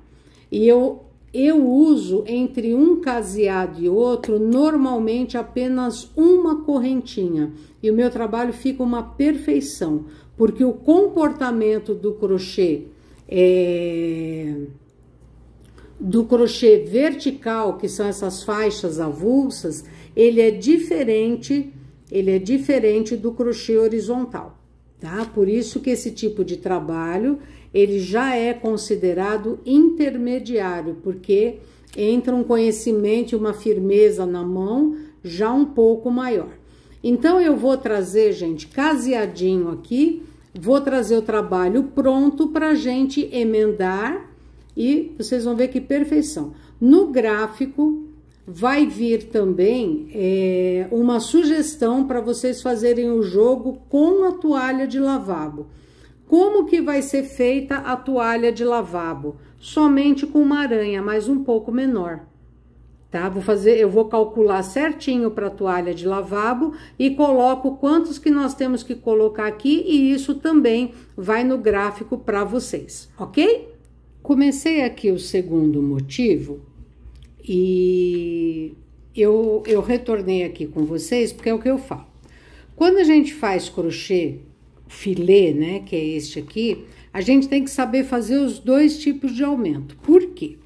E eu, eu uso entre um caseado e outro, normalmente apenas uma correntinha. E o meu trabalho fica uma perfeição, porque o comportamento do crochê é, do crochê vertical, que são essas faixas avulsas, ele é diferente ele é diferente do crochê horizontal, tá? Por isso que esse tipo de trabalho, ele já é considerado intermediário, porque entra um conhecimento e uma firmeza na mão já um pouco maior. Então, eu vou trazer, gente, caseadinho aqui, vou trazer o trabalho pronto para gente emendar e vocês vão ver que perfeição. No gráfico, vai vir também é, uma sugestão para vocês fazerem o jogo com a toalha de lavabo. Como que vai ser feita a toalha de lavabo? Somente com uma aranha, mas um pouco menor. Tá? Vou fazer, eu vou calcular certinho para a toalha de lavabo e coloco quantos que nós temos que colocar aqui e isso também vai no gráfico para vocês, ok? Comecei aqui o segundo motivo e eu, eu retornei aqui com vocês porque é o que eu falo. Quando a gente faz crochê filé, né, que é este aqui, a gente tem que saber fazer os dois tipos de aumento. Por quê?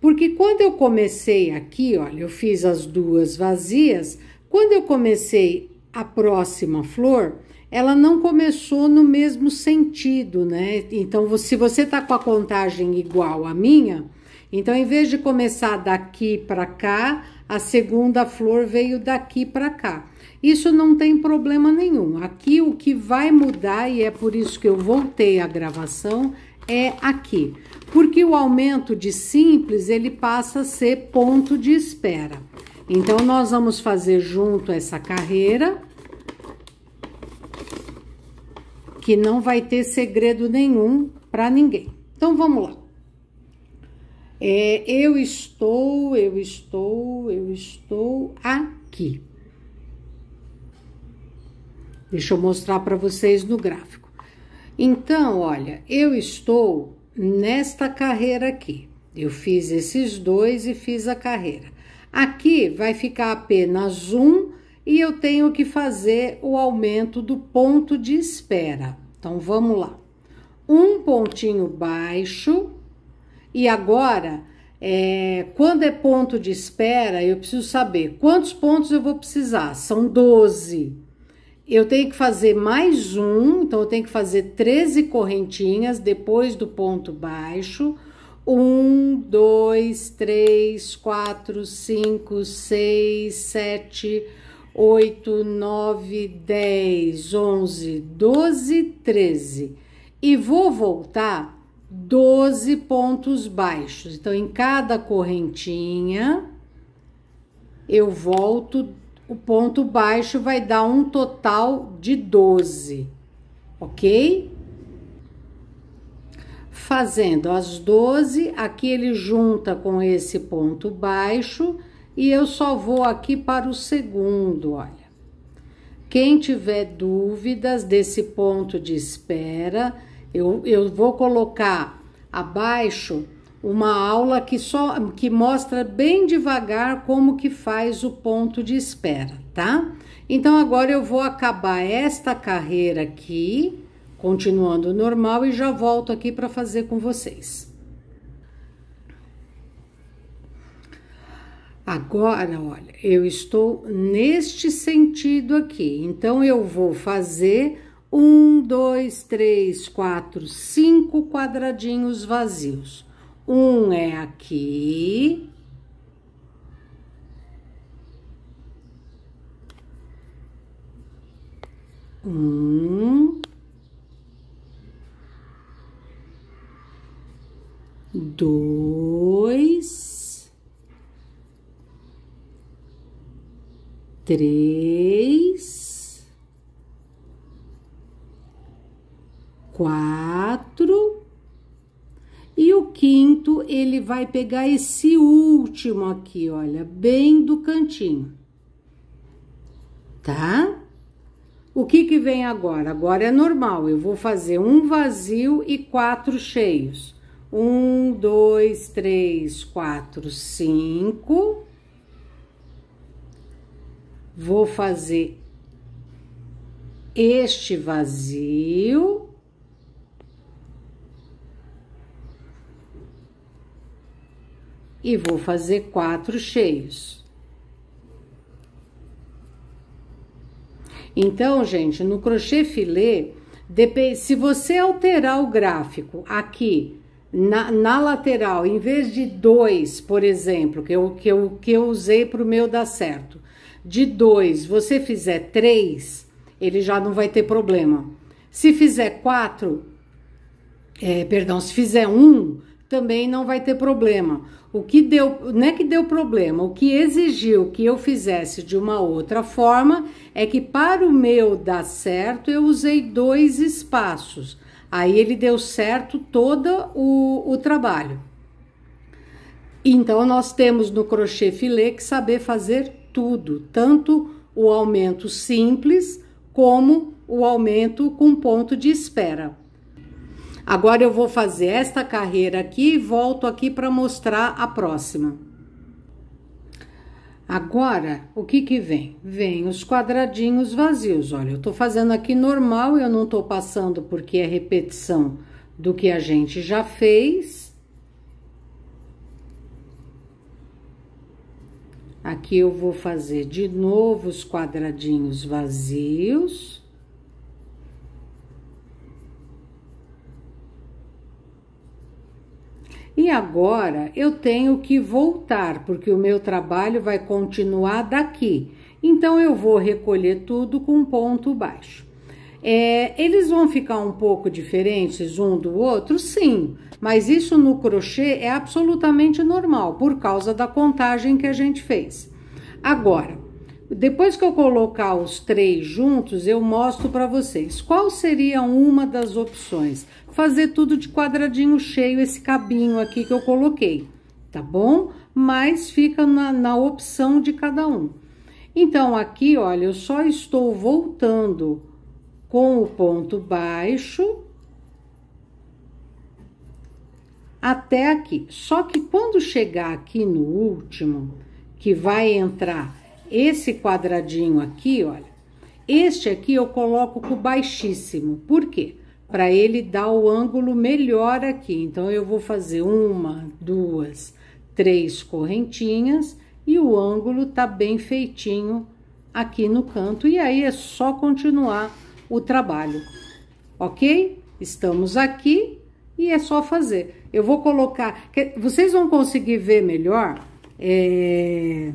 Porque quando eu comecei aqui, olha, eu fiz as duas vazias, quando eu comecei a próxima flor, ela não começou no mesmo sentido, né? Então, se você tá com a contagem igual à minha, então, em vez de começar daqui para cá, a segunda flor veio daqui para cá. Isso não tem problema nenhum. Aqui o que vai mudar, e é por isso que eu voltei à gravação, é aqui. Porque o aumento de simples, ele passa a ser ponto de espera. Então, nós vamos fazer junto essa carreira, que não vai ter segredo nenhum para ninguém. Então, vamos lá. É, eu estou, eu estou, eu estou aqui. Deixa eu mostrar para vocês no gráfico. Então, olha, eu estou nesta carreira aqui. Eu fiz esses dois e fiz a carreira. Aqui vai ficar apenas um e eu tenho que fazer o aumento do ponto de espera. Então, vamos lá. Um pontinho baixo, e agora, é, quando é ponto de espera, eu preciso saber quantos pontos eu vou precisar. São 12. Eu tenho que fazer mais um, então eu tenho que fazer 13 correntinhas depois do ponto baixo. 1, 2, 3, 4, 5, 6, 7, 8, 9, 10, 11, 12, 13. E vou voltar 12 pontos baixos. Então, em cada correntinha, eu volto, o ponto baixo vai dar um total de 12, ok? Fazendo as 12, aqui ele junta com esse ponto baixo e eu só vou aqui para o segundo, olha. Quem tiver dúvidas desse ponto de espera, eu, eu vou colocar abaixo uma aula que só que mostra bem devagar como que faz o ponto de espera, tá? Então agora eu vou acabar esta carreira aqui, continuando normal e já volto aqui para fazer com vocês. Agora, olha, eu estou neste sentido aqui, então eu vou fazer um, dois, três, quatro, cinco quadradinhos vazios. Um é aqui. Um. Dois. Três. quatro. E o quinto, ele vai pegar esse último aqui, olha, bem do cantinho. Tá? O que que vem agora? Agora é normal, eu vou fazer um vazio e quatro cheios. Um, dois, três, quatro, cinco. Vou fazer este vazio e vou fazer quatro cheios. Então, gente, no crochê filê, se você alterar o gráfico aqui na, na lateral, em vez de dois, por exemplo, que eu, que eu, que eu usei para o meu dar certo, de dois, você fizer três, ele já não vai ter problema. Se fizer quatro, é, perdão, se fizer um, também não vai ter problema. O que deu, não é que deu problema, o que exigiu que eu fizesse de uma outra forma é que para o meu dar certo eu usei dois espaços. Aí ele deu certo todo o, o trabalho. Então nós temos no crochê filé que saber fazer tudo, tanto o aumento simples como o aumento com ponto de espera. Agora eu vou fazer esta carreira aqui e volto aqui para mostrar a próxima. Agora, o que que vem? Vem os quadradinhos vazios. Olha, eu tô fazendo aqui normal, eu não tô passando porque é repetição do que a gente já fez. Aqui eu vou fazer de novo os quadradinhos vazios. E agora eu tenho que voltar, porque o meu trabalho vai continuar daqui. Então eu vou recolher tudo com ponto baixo. É, eles vão ficar um pouco diferentes um do outro? Sim, mas isso no crochê é absolutamente normal por causa da contagem que a gente fez. Agora, depois que eu colocar os três juntos, eu mostro para vocês qual seria uma das opções. Fazer tudo de quadradinho cheio, esse cabinho aqui que eu coloquei, tá bom? Mas fica na, na opção de cada um. Então, aqui, olha, eu só estou voltando com o ponto baixo até aqui. Só que quando chegar aqui no último, que vai entrar esse quadradinho aqui, olha, este aqui eu coloco com baixíssimo. Por quê? Para ele dar o ângulo melhor aqui. Então, eu vou fazer uma, duas, três correntinhas e o ângulo tá bem feitinho aqui no canto. E aí, é só continuar o trabalho, ok? Estamos aqui e é só fazer. Eu vou colocar... Vocês vão conseguir ver melhor... É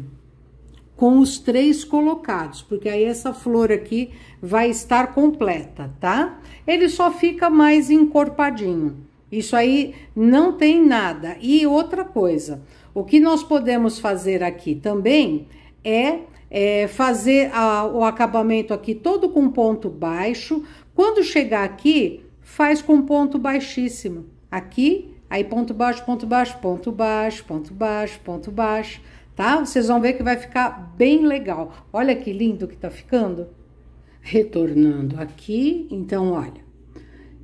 com os três colocados, porque aí essa flor aqui vai estar completa, tá? Ele só fica mais encorpadinho. Isso aí não tem nada. E outra coisa, o que nós podemos fazer aqui também é, é fazer a, o acabamento aqui todo com ponto baixo. Quando chegar aqui, faz com ponto baixíssimo. Aqui, aí ponto baixo, ponto baixo, ponto baixo, ponto baixo, ponto baixo. Ponto baixo tá? Vocês vão ver que vai ficar bem legal. Olha que lindo que tá ficando. Retornando aqui, então, olha.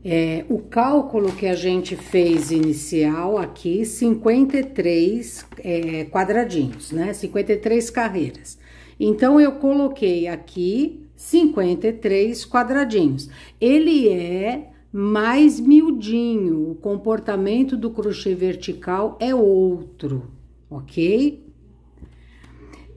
É, o cálculo que a gente fez inicial aqui, 53 é, quadradinhos, né? 53 carreiras. Então, eu coloquei aqui 53 quadradinhos. Ele é mais miudinho, o comportamento do crochê vertical é outro, ok?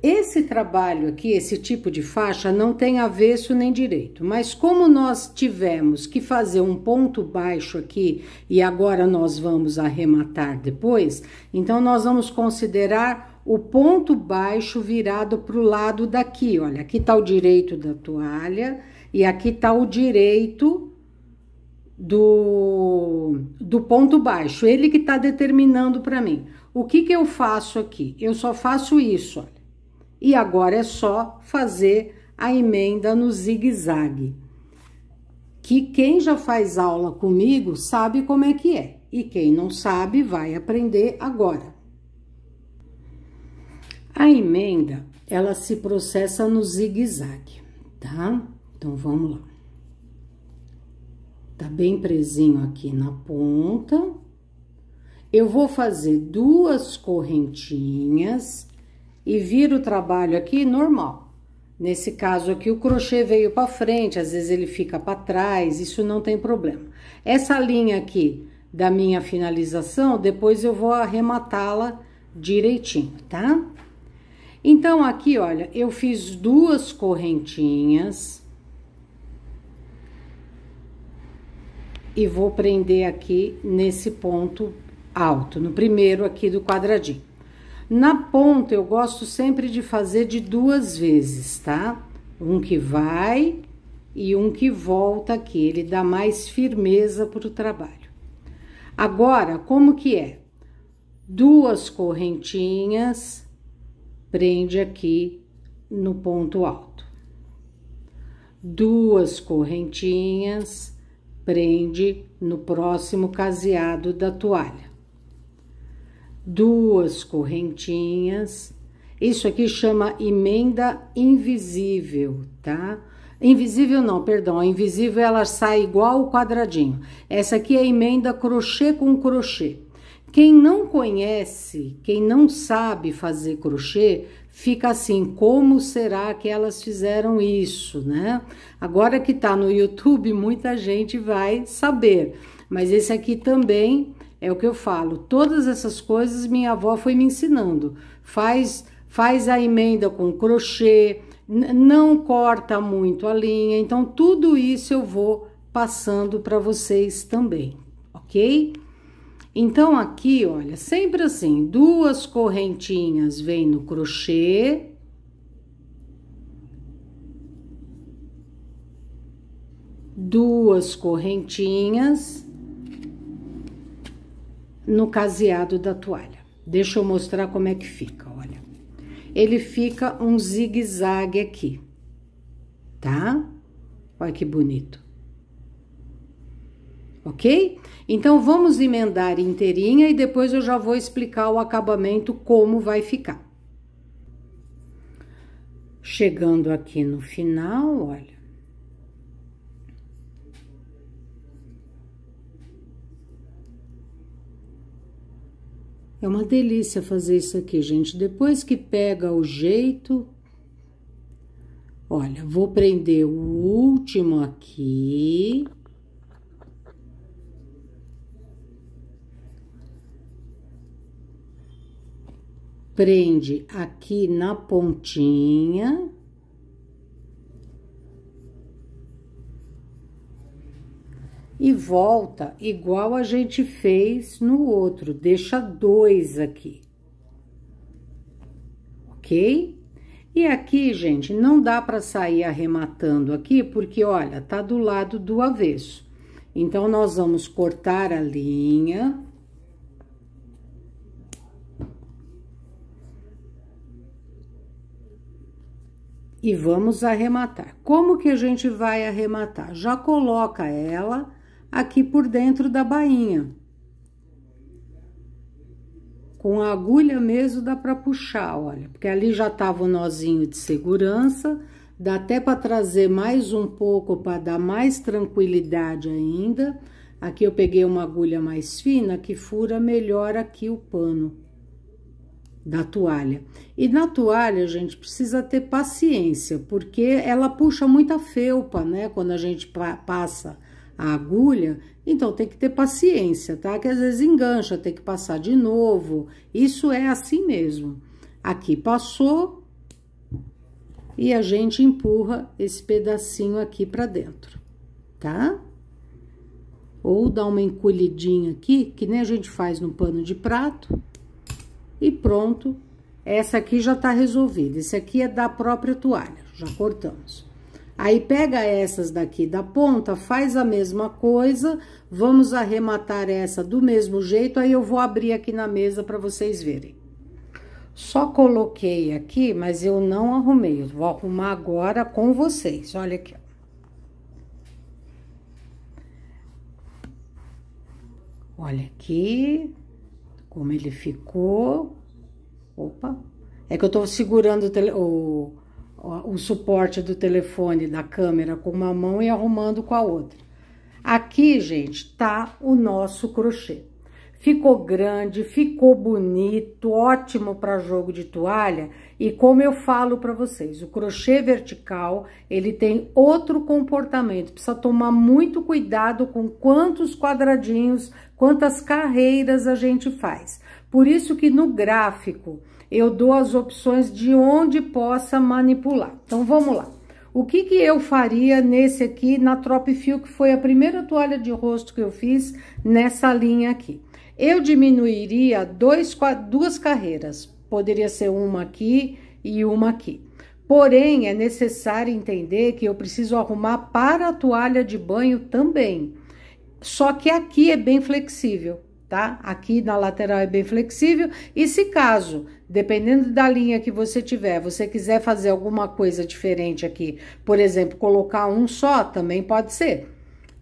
Esse trabalho aqui, esse tipo de faixa, não tem avesso nem direito, mas como nós tivemos que fazer um ponto baixo aqui e agora nós vamos arrematar depois, então nós vamos considerar o ponto baixo virado para o lado daqui, olha, aqui está o direito da toalha e aqui está o direito do, do ponto baixo, ele que está determinando para mim. O que que eu faço aqui? Eu só faço isso, olha e agora é só fazer a emenda no zigue-zague. Que quem já faz aula comigo sabe como é que é, e quem não sabe vai aprender agora. A emenda, ela se processa no zigue-zague, tá? Então, vamos lá. Tá bem presinho aqui na ponta. Eu vou fazer duas correntinhas e vira o trabalho aqui normal. Nesse caso aqui, o crochê veio para frente, às vezes ele fica para trás, isso não tem problema. Essa linha aqui da minha finalização, depois eu vou arrematá-la direitinho, tá? Então, aqui, olha, eu fiz duas correntinhas. E vou prender aqui nesse ponto alto, no primeiro aqui do quadradinho. Na ponta, eu gosto sempre de fazer de duas vezes, tá? Um que vai e um que volta aqui, ele dá mais firmeza para o trabalho. Agora, como que é? Duas correntinhas, prende aqui no ponto alto. Duas correntinhas, prende no próximo caseado da toalha duas correntinhas. Isso aqui chama emenda invisível, tá? Invisível não, perdão, a invisível ela sai igual o quadradinho. Essa aqui é emenda crochê com crochê. Quem não conhece, quem não sabe fazer crochê, fica assim, como será que elas fizeram isso, né? Agora que tá no YouTube, muita gente vai saber. Mas esse aqui também é o que eu falo. Todas essas coisas minha avó foi me ensinando. Faz, faz a emenda com crochê, não corta muito a linha. Então, tudo isso eu vou passando para vocês também, ok? Então, aqui, olha, sempre assim, duas correntinhas vem no crochê. Duas correntinhas no caseado da toalha. Deixa eu mostrar como é que fica, olha. Ele fica um zigue-zague aqui, tá? Olha que bonito. Ok? Então, vamos emendar inteirinha e depois eu já vou explicar o acabamento, como vai ficar. Chegando aqui no final, olha. É uma delícia fazer isso aqui, gente. Depois que pega o jeito... Olha, vou prender o último aqui. Prende aqui na pontinha. e volta igual a gente fez no outro, deixa dois aqui. Ok? E aqui, gente, não dá para sair arrematando aqui, porque, olha, tá do lado do avesso. Então, nós vamos cortar a linha. E vamos arrematar. Como que a gente vai arrematar? Já coloca ela aqui por dentro da bainha. Com a agulha mesmo dá para puxar, olha, porque ali já tava o nozinho de segurança, dá até para trazer mais um pouco para dar mais tranquilidade ainda. Aqui eu peguei uma agulha mais fina que fura melhor aqui o pano da toalha. E na toalha, gente, precisa ter paciência, porque ela puxa muita felpa, né? Quando a gente passa a agulha, então tem que ter paciência, tá? Que às vezes engancha, tem que passar de novo. Isso é assim mesmo. Aqui passou e a gente empurra esse pedacinho aqui para dentro, tá? Ou dá uma encolhidinha aqui, que nem a gente faz no pano de prato. E pronto, essa aqui já tá resolvida. Esse aqui é da própria toalha, já cortamos. Aí pega essas daqui da ponta, faz a mesma coisa, vamos arrematar essa do mesmo jeito, aí eu vou abrir aqui na mesa para vocês verem. Só coloquei aqui, mas eu não arrumei, eu vou arrumar agora com vocês, olha aqui. Olha aqui, como ele ficou. Opa, é que eu tô segurando o, tele, o o suporte do telefone da câmera com uma mão e arrumando com a outra. Aqui, gente, tá o nosso crochê. Ficou grande, ficou bonito, ótimo para jogo de toalha. E como eu falo para vocês, o crochê vertical, ele tem outro comportamento. Precisa tomar muito cuidado com quantos quadradinhos, quantas carreiras a gente faz. Por isso que no gráfico eu dou as opções de onde possa manipular. Então, vamos lá. O que, que eu faria nesse aqui na Trop Fio, que foi a primeira toalha de rosto que eu fiz nessa linha aqui? Eu diminuiria dois, duas carreiras, poderia ser uma aqui e uma aqui. Porém, é necessário entender que eu preciso arrumar para a toalha de banho também. Só que aqui é bem flexível, tá? Aqui na lateral é bem flexível. E se caso, dependendo da linha que você tiver, você quiser fazer alguma coisa diferente aqui, por exemplo, colocar um só, também pode ser.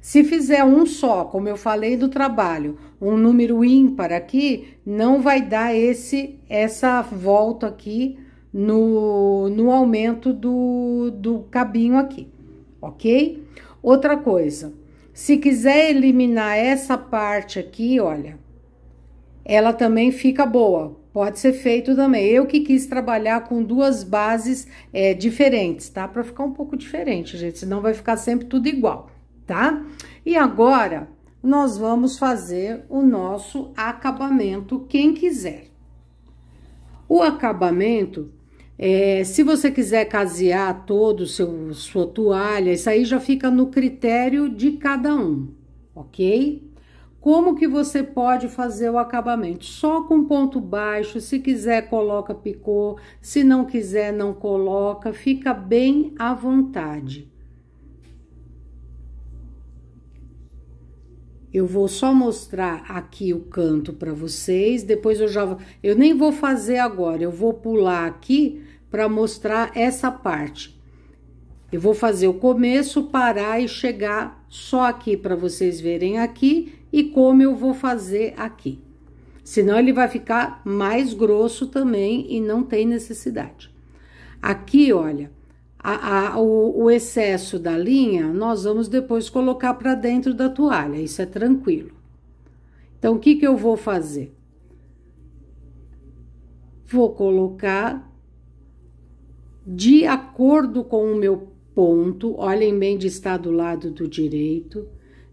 Se fizer um só, como eu falei do trabalho, um número ímpar aqui, não vai dar esse essa volta aqui no, no aumento do, do cabinho aqui, ok? Outra coisa, se quiser eliminar essa parte aqui, olha, ela também fica boa. Pode ser feito também. Eu que quis trabalhar com duas bases é, diferentes, tá? Para ficar um pouco diferente, gente. Senão vai ficar sempre tudo igual, tá? E agora, nós vamos fazer o nosso acabamento, quem quiser. O acabamento é, se você quiser casear todo o seu sua toalha, isso aí já fica no critério de cada um, ok? Como que você pode fazer o acabamento? Só com ponto baixo, se quiser coloca picô, se não quiser não coloca, fica bem à vontade. Eu vou só mostrar aqui o canto para vocês, depois eu já eu nem vou fazer agora, eu vou pular aqui para mostrar essa parte. Eu vou fazer o começo, parar e chegar só aqui para vocês verem aqui e como eu vou fazer aqui. Senão ele vai ficar mais grosso também e não tem necessidade. Aqui, olha, a, a, o, o excesso da linha nós vamos depois colocar para dentro da toalha, isso é tranquilo. Então, o que que eu vou fazer? Vou colocar de acordo com o meu ponto, olhem bem de estar do lado do direito,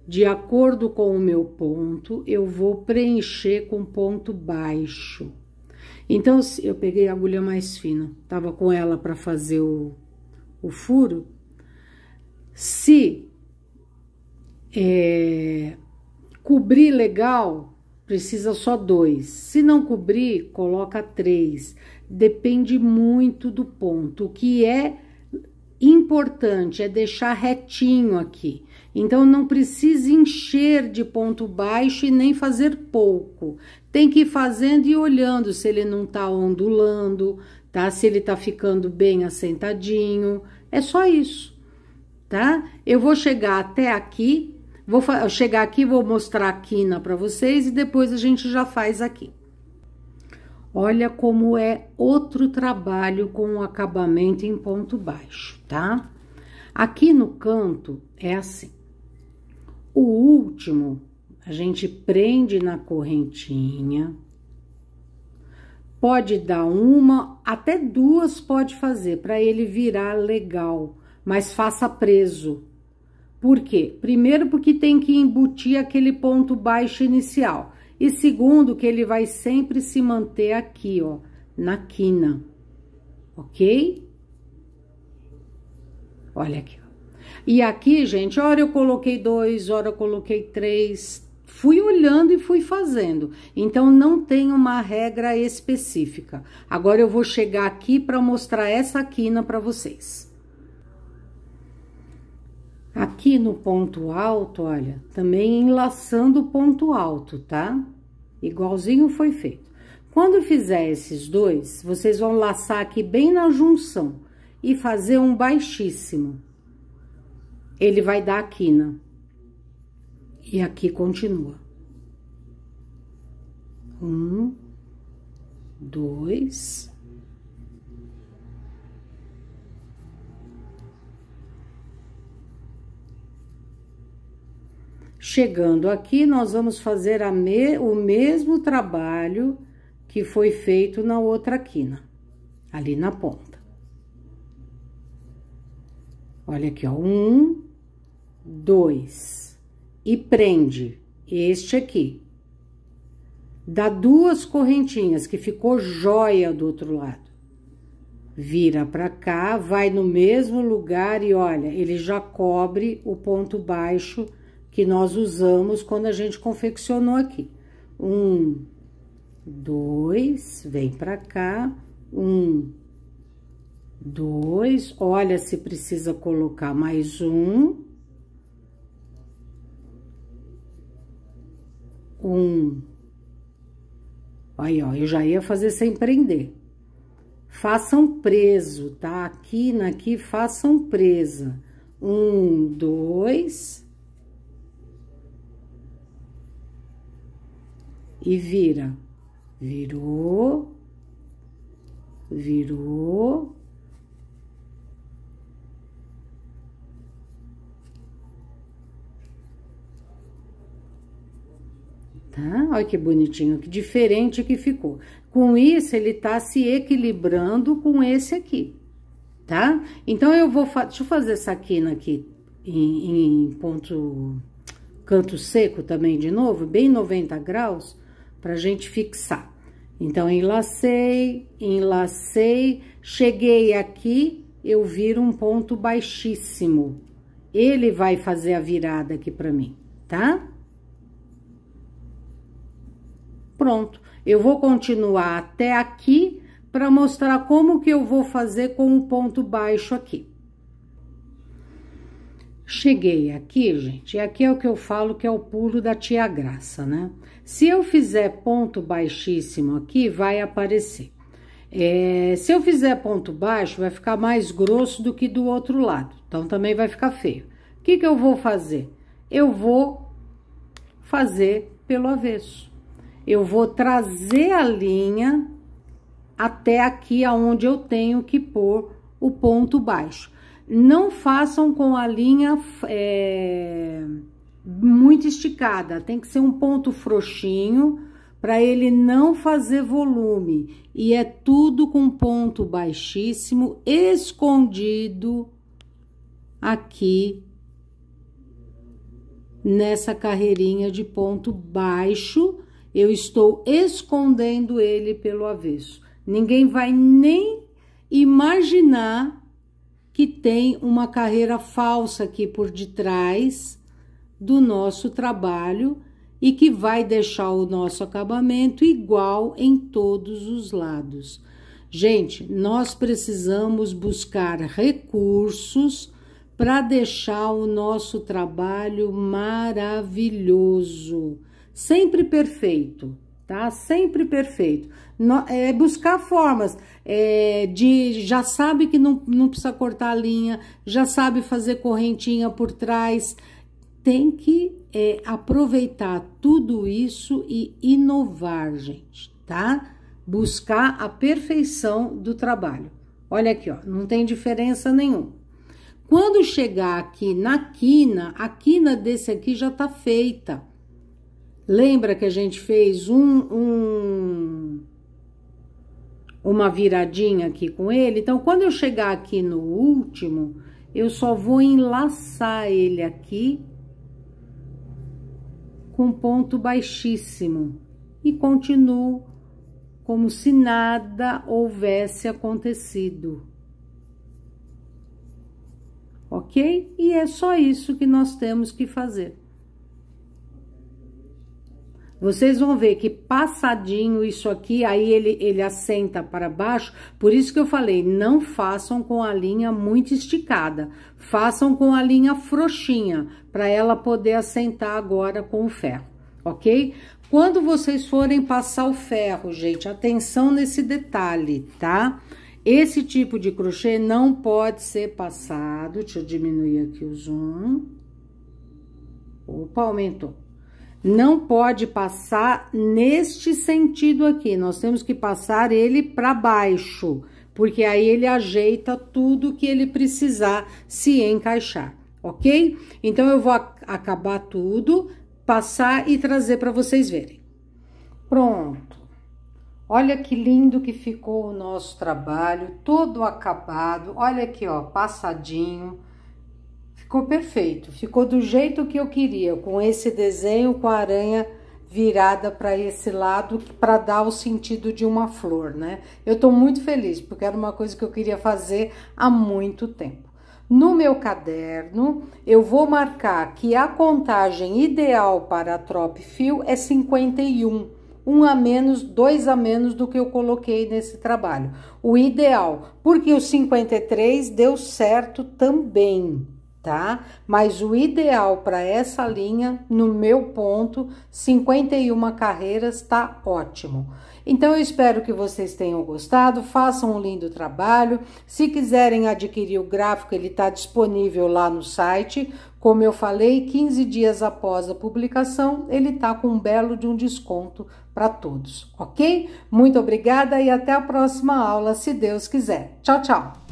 de acordo com o meu ponto, eu vou preencher com ponto baixo. Então, eu peguei a agulha mais fina, tava com ela para fazer o, o furo. Se é, cobrir legal, precisa só dois. Se não cobrir, coloca três depende muito do ponto. O que é importante é deixar retinho aqui. Então não precisa encher de ponto baixo e nem fazer pouco. Tem que ir fazendo e olhando se ele não tá ondulando, tá? Se ele tá ficando bem assentadinho. É só isso, tá? Eu vou chegar até aqui, vou chegar aqui, vou mostrar a quina para vocês e depois a gente já faz aqui. Olha como é outro trabalho com o acabamento em ponto baixo, tá? Aqui no canto é assim. O último a gente prende na correntinha. Pode dar uma, até duas pode fazer para ele virar legal, mas faça preso. Por quê? Primeiro porque tem que embutir aquele ponto baixo inicial. E segundo, que ele vai sempre se manter aqui, ó, na quina, ok? Olha aqui, ó. E aqui, gente, hora eu coloquei dois, hora eu coloquei três, fui olhando e fui fazendo. Então, não tem uma regra específica. Agora, eu vou chegar aqui para mostrar essa quina para vocês. Aqui no ponto alto, olha, também enlaçando o ponto alto, tá? Igualzinho foi feito. Quando fizer esses dois, vocês vão laçar aqui bem na junção e fazer um baixíssimo. Ele vai dar a quina. Né? E aqui continua. Um, dois, Chegando aqui, nós vamos fazer me, o mesmo trabalho que foi feito na outra quina, ali na ponta. Olha aqui, ó, um, dois, e prende este aqui. Dá duas correntinhas, que ficou joia do outro lado. Vira pra cá, vai no mesmo lugar e olha, ele já cobre o ponto baixo que nós usamos quando a gente confeccionou aqui. Um, dois, vem pra cá, um, dois, olha se precisa colocar mais um. Um. Aí, ó, eu já ia fazer sem prender. Façam preso, tá? Aqui, naqui, façam presa. Um, dois... e vira. Virou, virou. Tá? Olha que bonitinho, que diferente que ficou. Com isso, ele tá se equilibrando com esse aqui, tá? Então, eu vou... Deixa eu fazer essa quina aqui em, em ponto... Canto seco também de novo, bem 90 graus para gente fixar. Então, enlacei, enlacei, cheguei aqui, eu viro um ponto baixíssimo. Ele vai fazer a virada aqui para mim, tá? Pronto. Eu vou continuar até aqui para mostrar como que eu vou fazer com o ponto baixo aqui. Cheguei aqui, gente, e aqui é o que eu falo que é o pulo da tia Graça, né? Se eu fizer ponto baixíssimo aqui, vai aparecer. É, se eu fizer ponto baixo, vai ficar mais grosso do que do outro lado, então também vai ficar feio. O que, que eu vou fazer? Eu vou fazer pelo avesso. Eu vou trazer a linha até aqui aonde eu tenho que pôr o ponto baixo. Não façam com a linha é, muito esticada, tem que ser um ponto frouxinho para ele não fazer volume. E é tudo com ponto baixíssimo, escondido aqui nessa carreirinha de ponto baixo, eu estou escondendo ele pelo avesso. Ninguém vai nem imaginar que tem uma carreira falsa aqui por detrás do nosso trabalho e que vai deixar o nosso acabamento igual em todos os lados. Gente, nós precisamos buscar recursos para deixar o nosso trabalho maravilhoso, sempre perfeito, tá? Sempre perfeito é, buscar formas é, de já sabe que não, não precisa cortar a linha, já sabe fazer correntinha por trás. Tem que é, aproveitar tudo isso e inovar, gente, tá? Buscar a perfeição do trabalho. Olha aqui, ó, não tem diferença nenhuma. Quando chegar aqui na quina, a quina desse aqui já tá feita. Lembra que a gente fez um, um uma viradinha aqui com ele. Então, quando eu chegar aqui no último, eu só vou enlaçar ele aqui com ponto baixíssimo e continuo como se nada houvesse acontecido. Ok? E é só isso que nós temos que fazer. Vocês vão ver que passadinho isso aqui, aí ele, ele assenta para baixo. Por isso que eu falei, não façam com a linha muito esticada. Façam com a linha frouxinha, para ela poder assentar agora com o ferro, ok? Quando vocês forem passar o ferro, gente, atenção nesse detalhe, tá? Esse tipo de crochê não pode ser passado. Deixa eu diminuir aqui o zoom. Opa, aumentou não pode passar neste sentido aqui. Nós temos que passar ele para baixo, porque aí ele ajeita tudo que ele precisar se encaixar, ok? Então, eu vou acabar tudo, passar e trazer para vocês verem. Pronto. Olha que lindo que ficou o nosso trabalho, todo acabado. Olha aqui, ó, passadinho. Ficou perfeito, ficou do jeito que eu queria, com esse desenho com a aranha virada para esse lado para dar o sentido de uma flor, né? Eu estou muito feliz porque era uma coisa que eu queria fazer há muito tempo. No meu caderno, eu vou marcar que a contagem ideal para a Trop Fio é 51 um a menos, dois a menos do que eu coloquei nesse trabalho. O ideal, porque o 53 deu certo também tá? Mas o ideal para essa linha, no meu ponto, 51 carreiras tá ótimo. Então eu espero que vocês tenham gostado, façam um lindo trabalho. Se quiserem adquirir o gráfico, ele está disponível lá no site. Como eu falei, 15 dias após a publicação, ele está com um belo de um desconto para todos, ok? Muito obrigada e até a próxima aula, se Deus quiser. Tchau, tchau!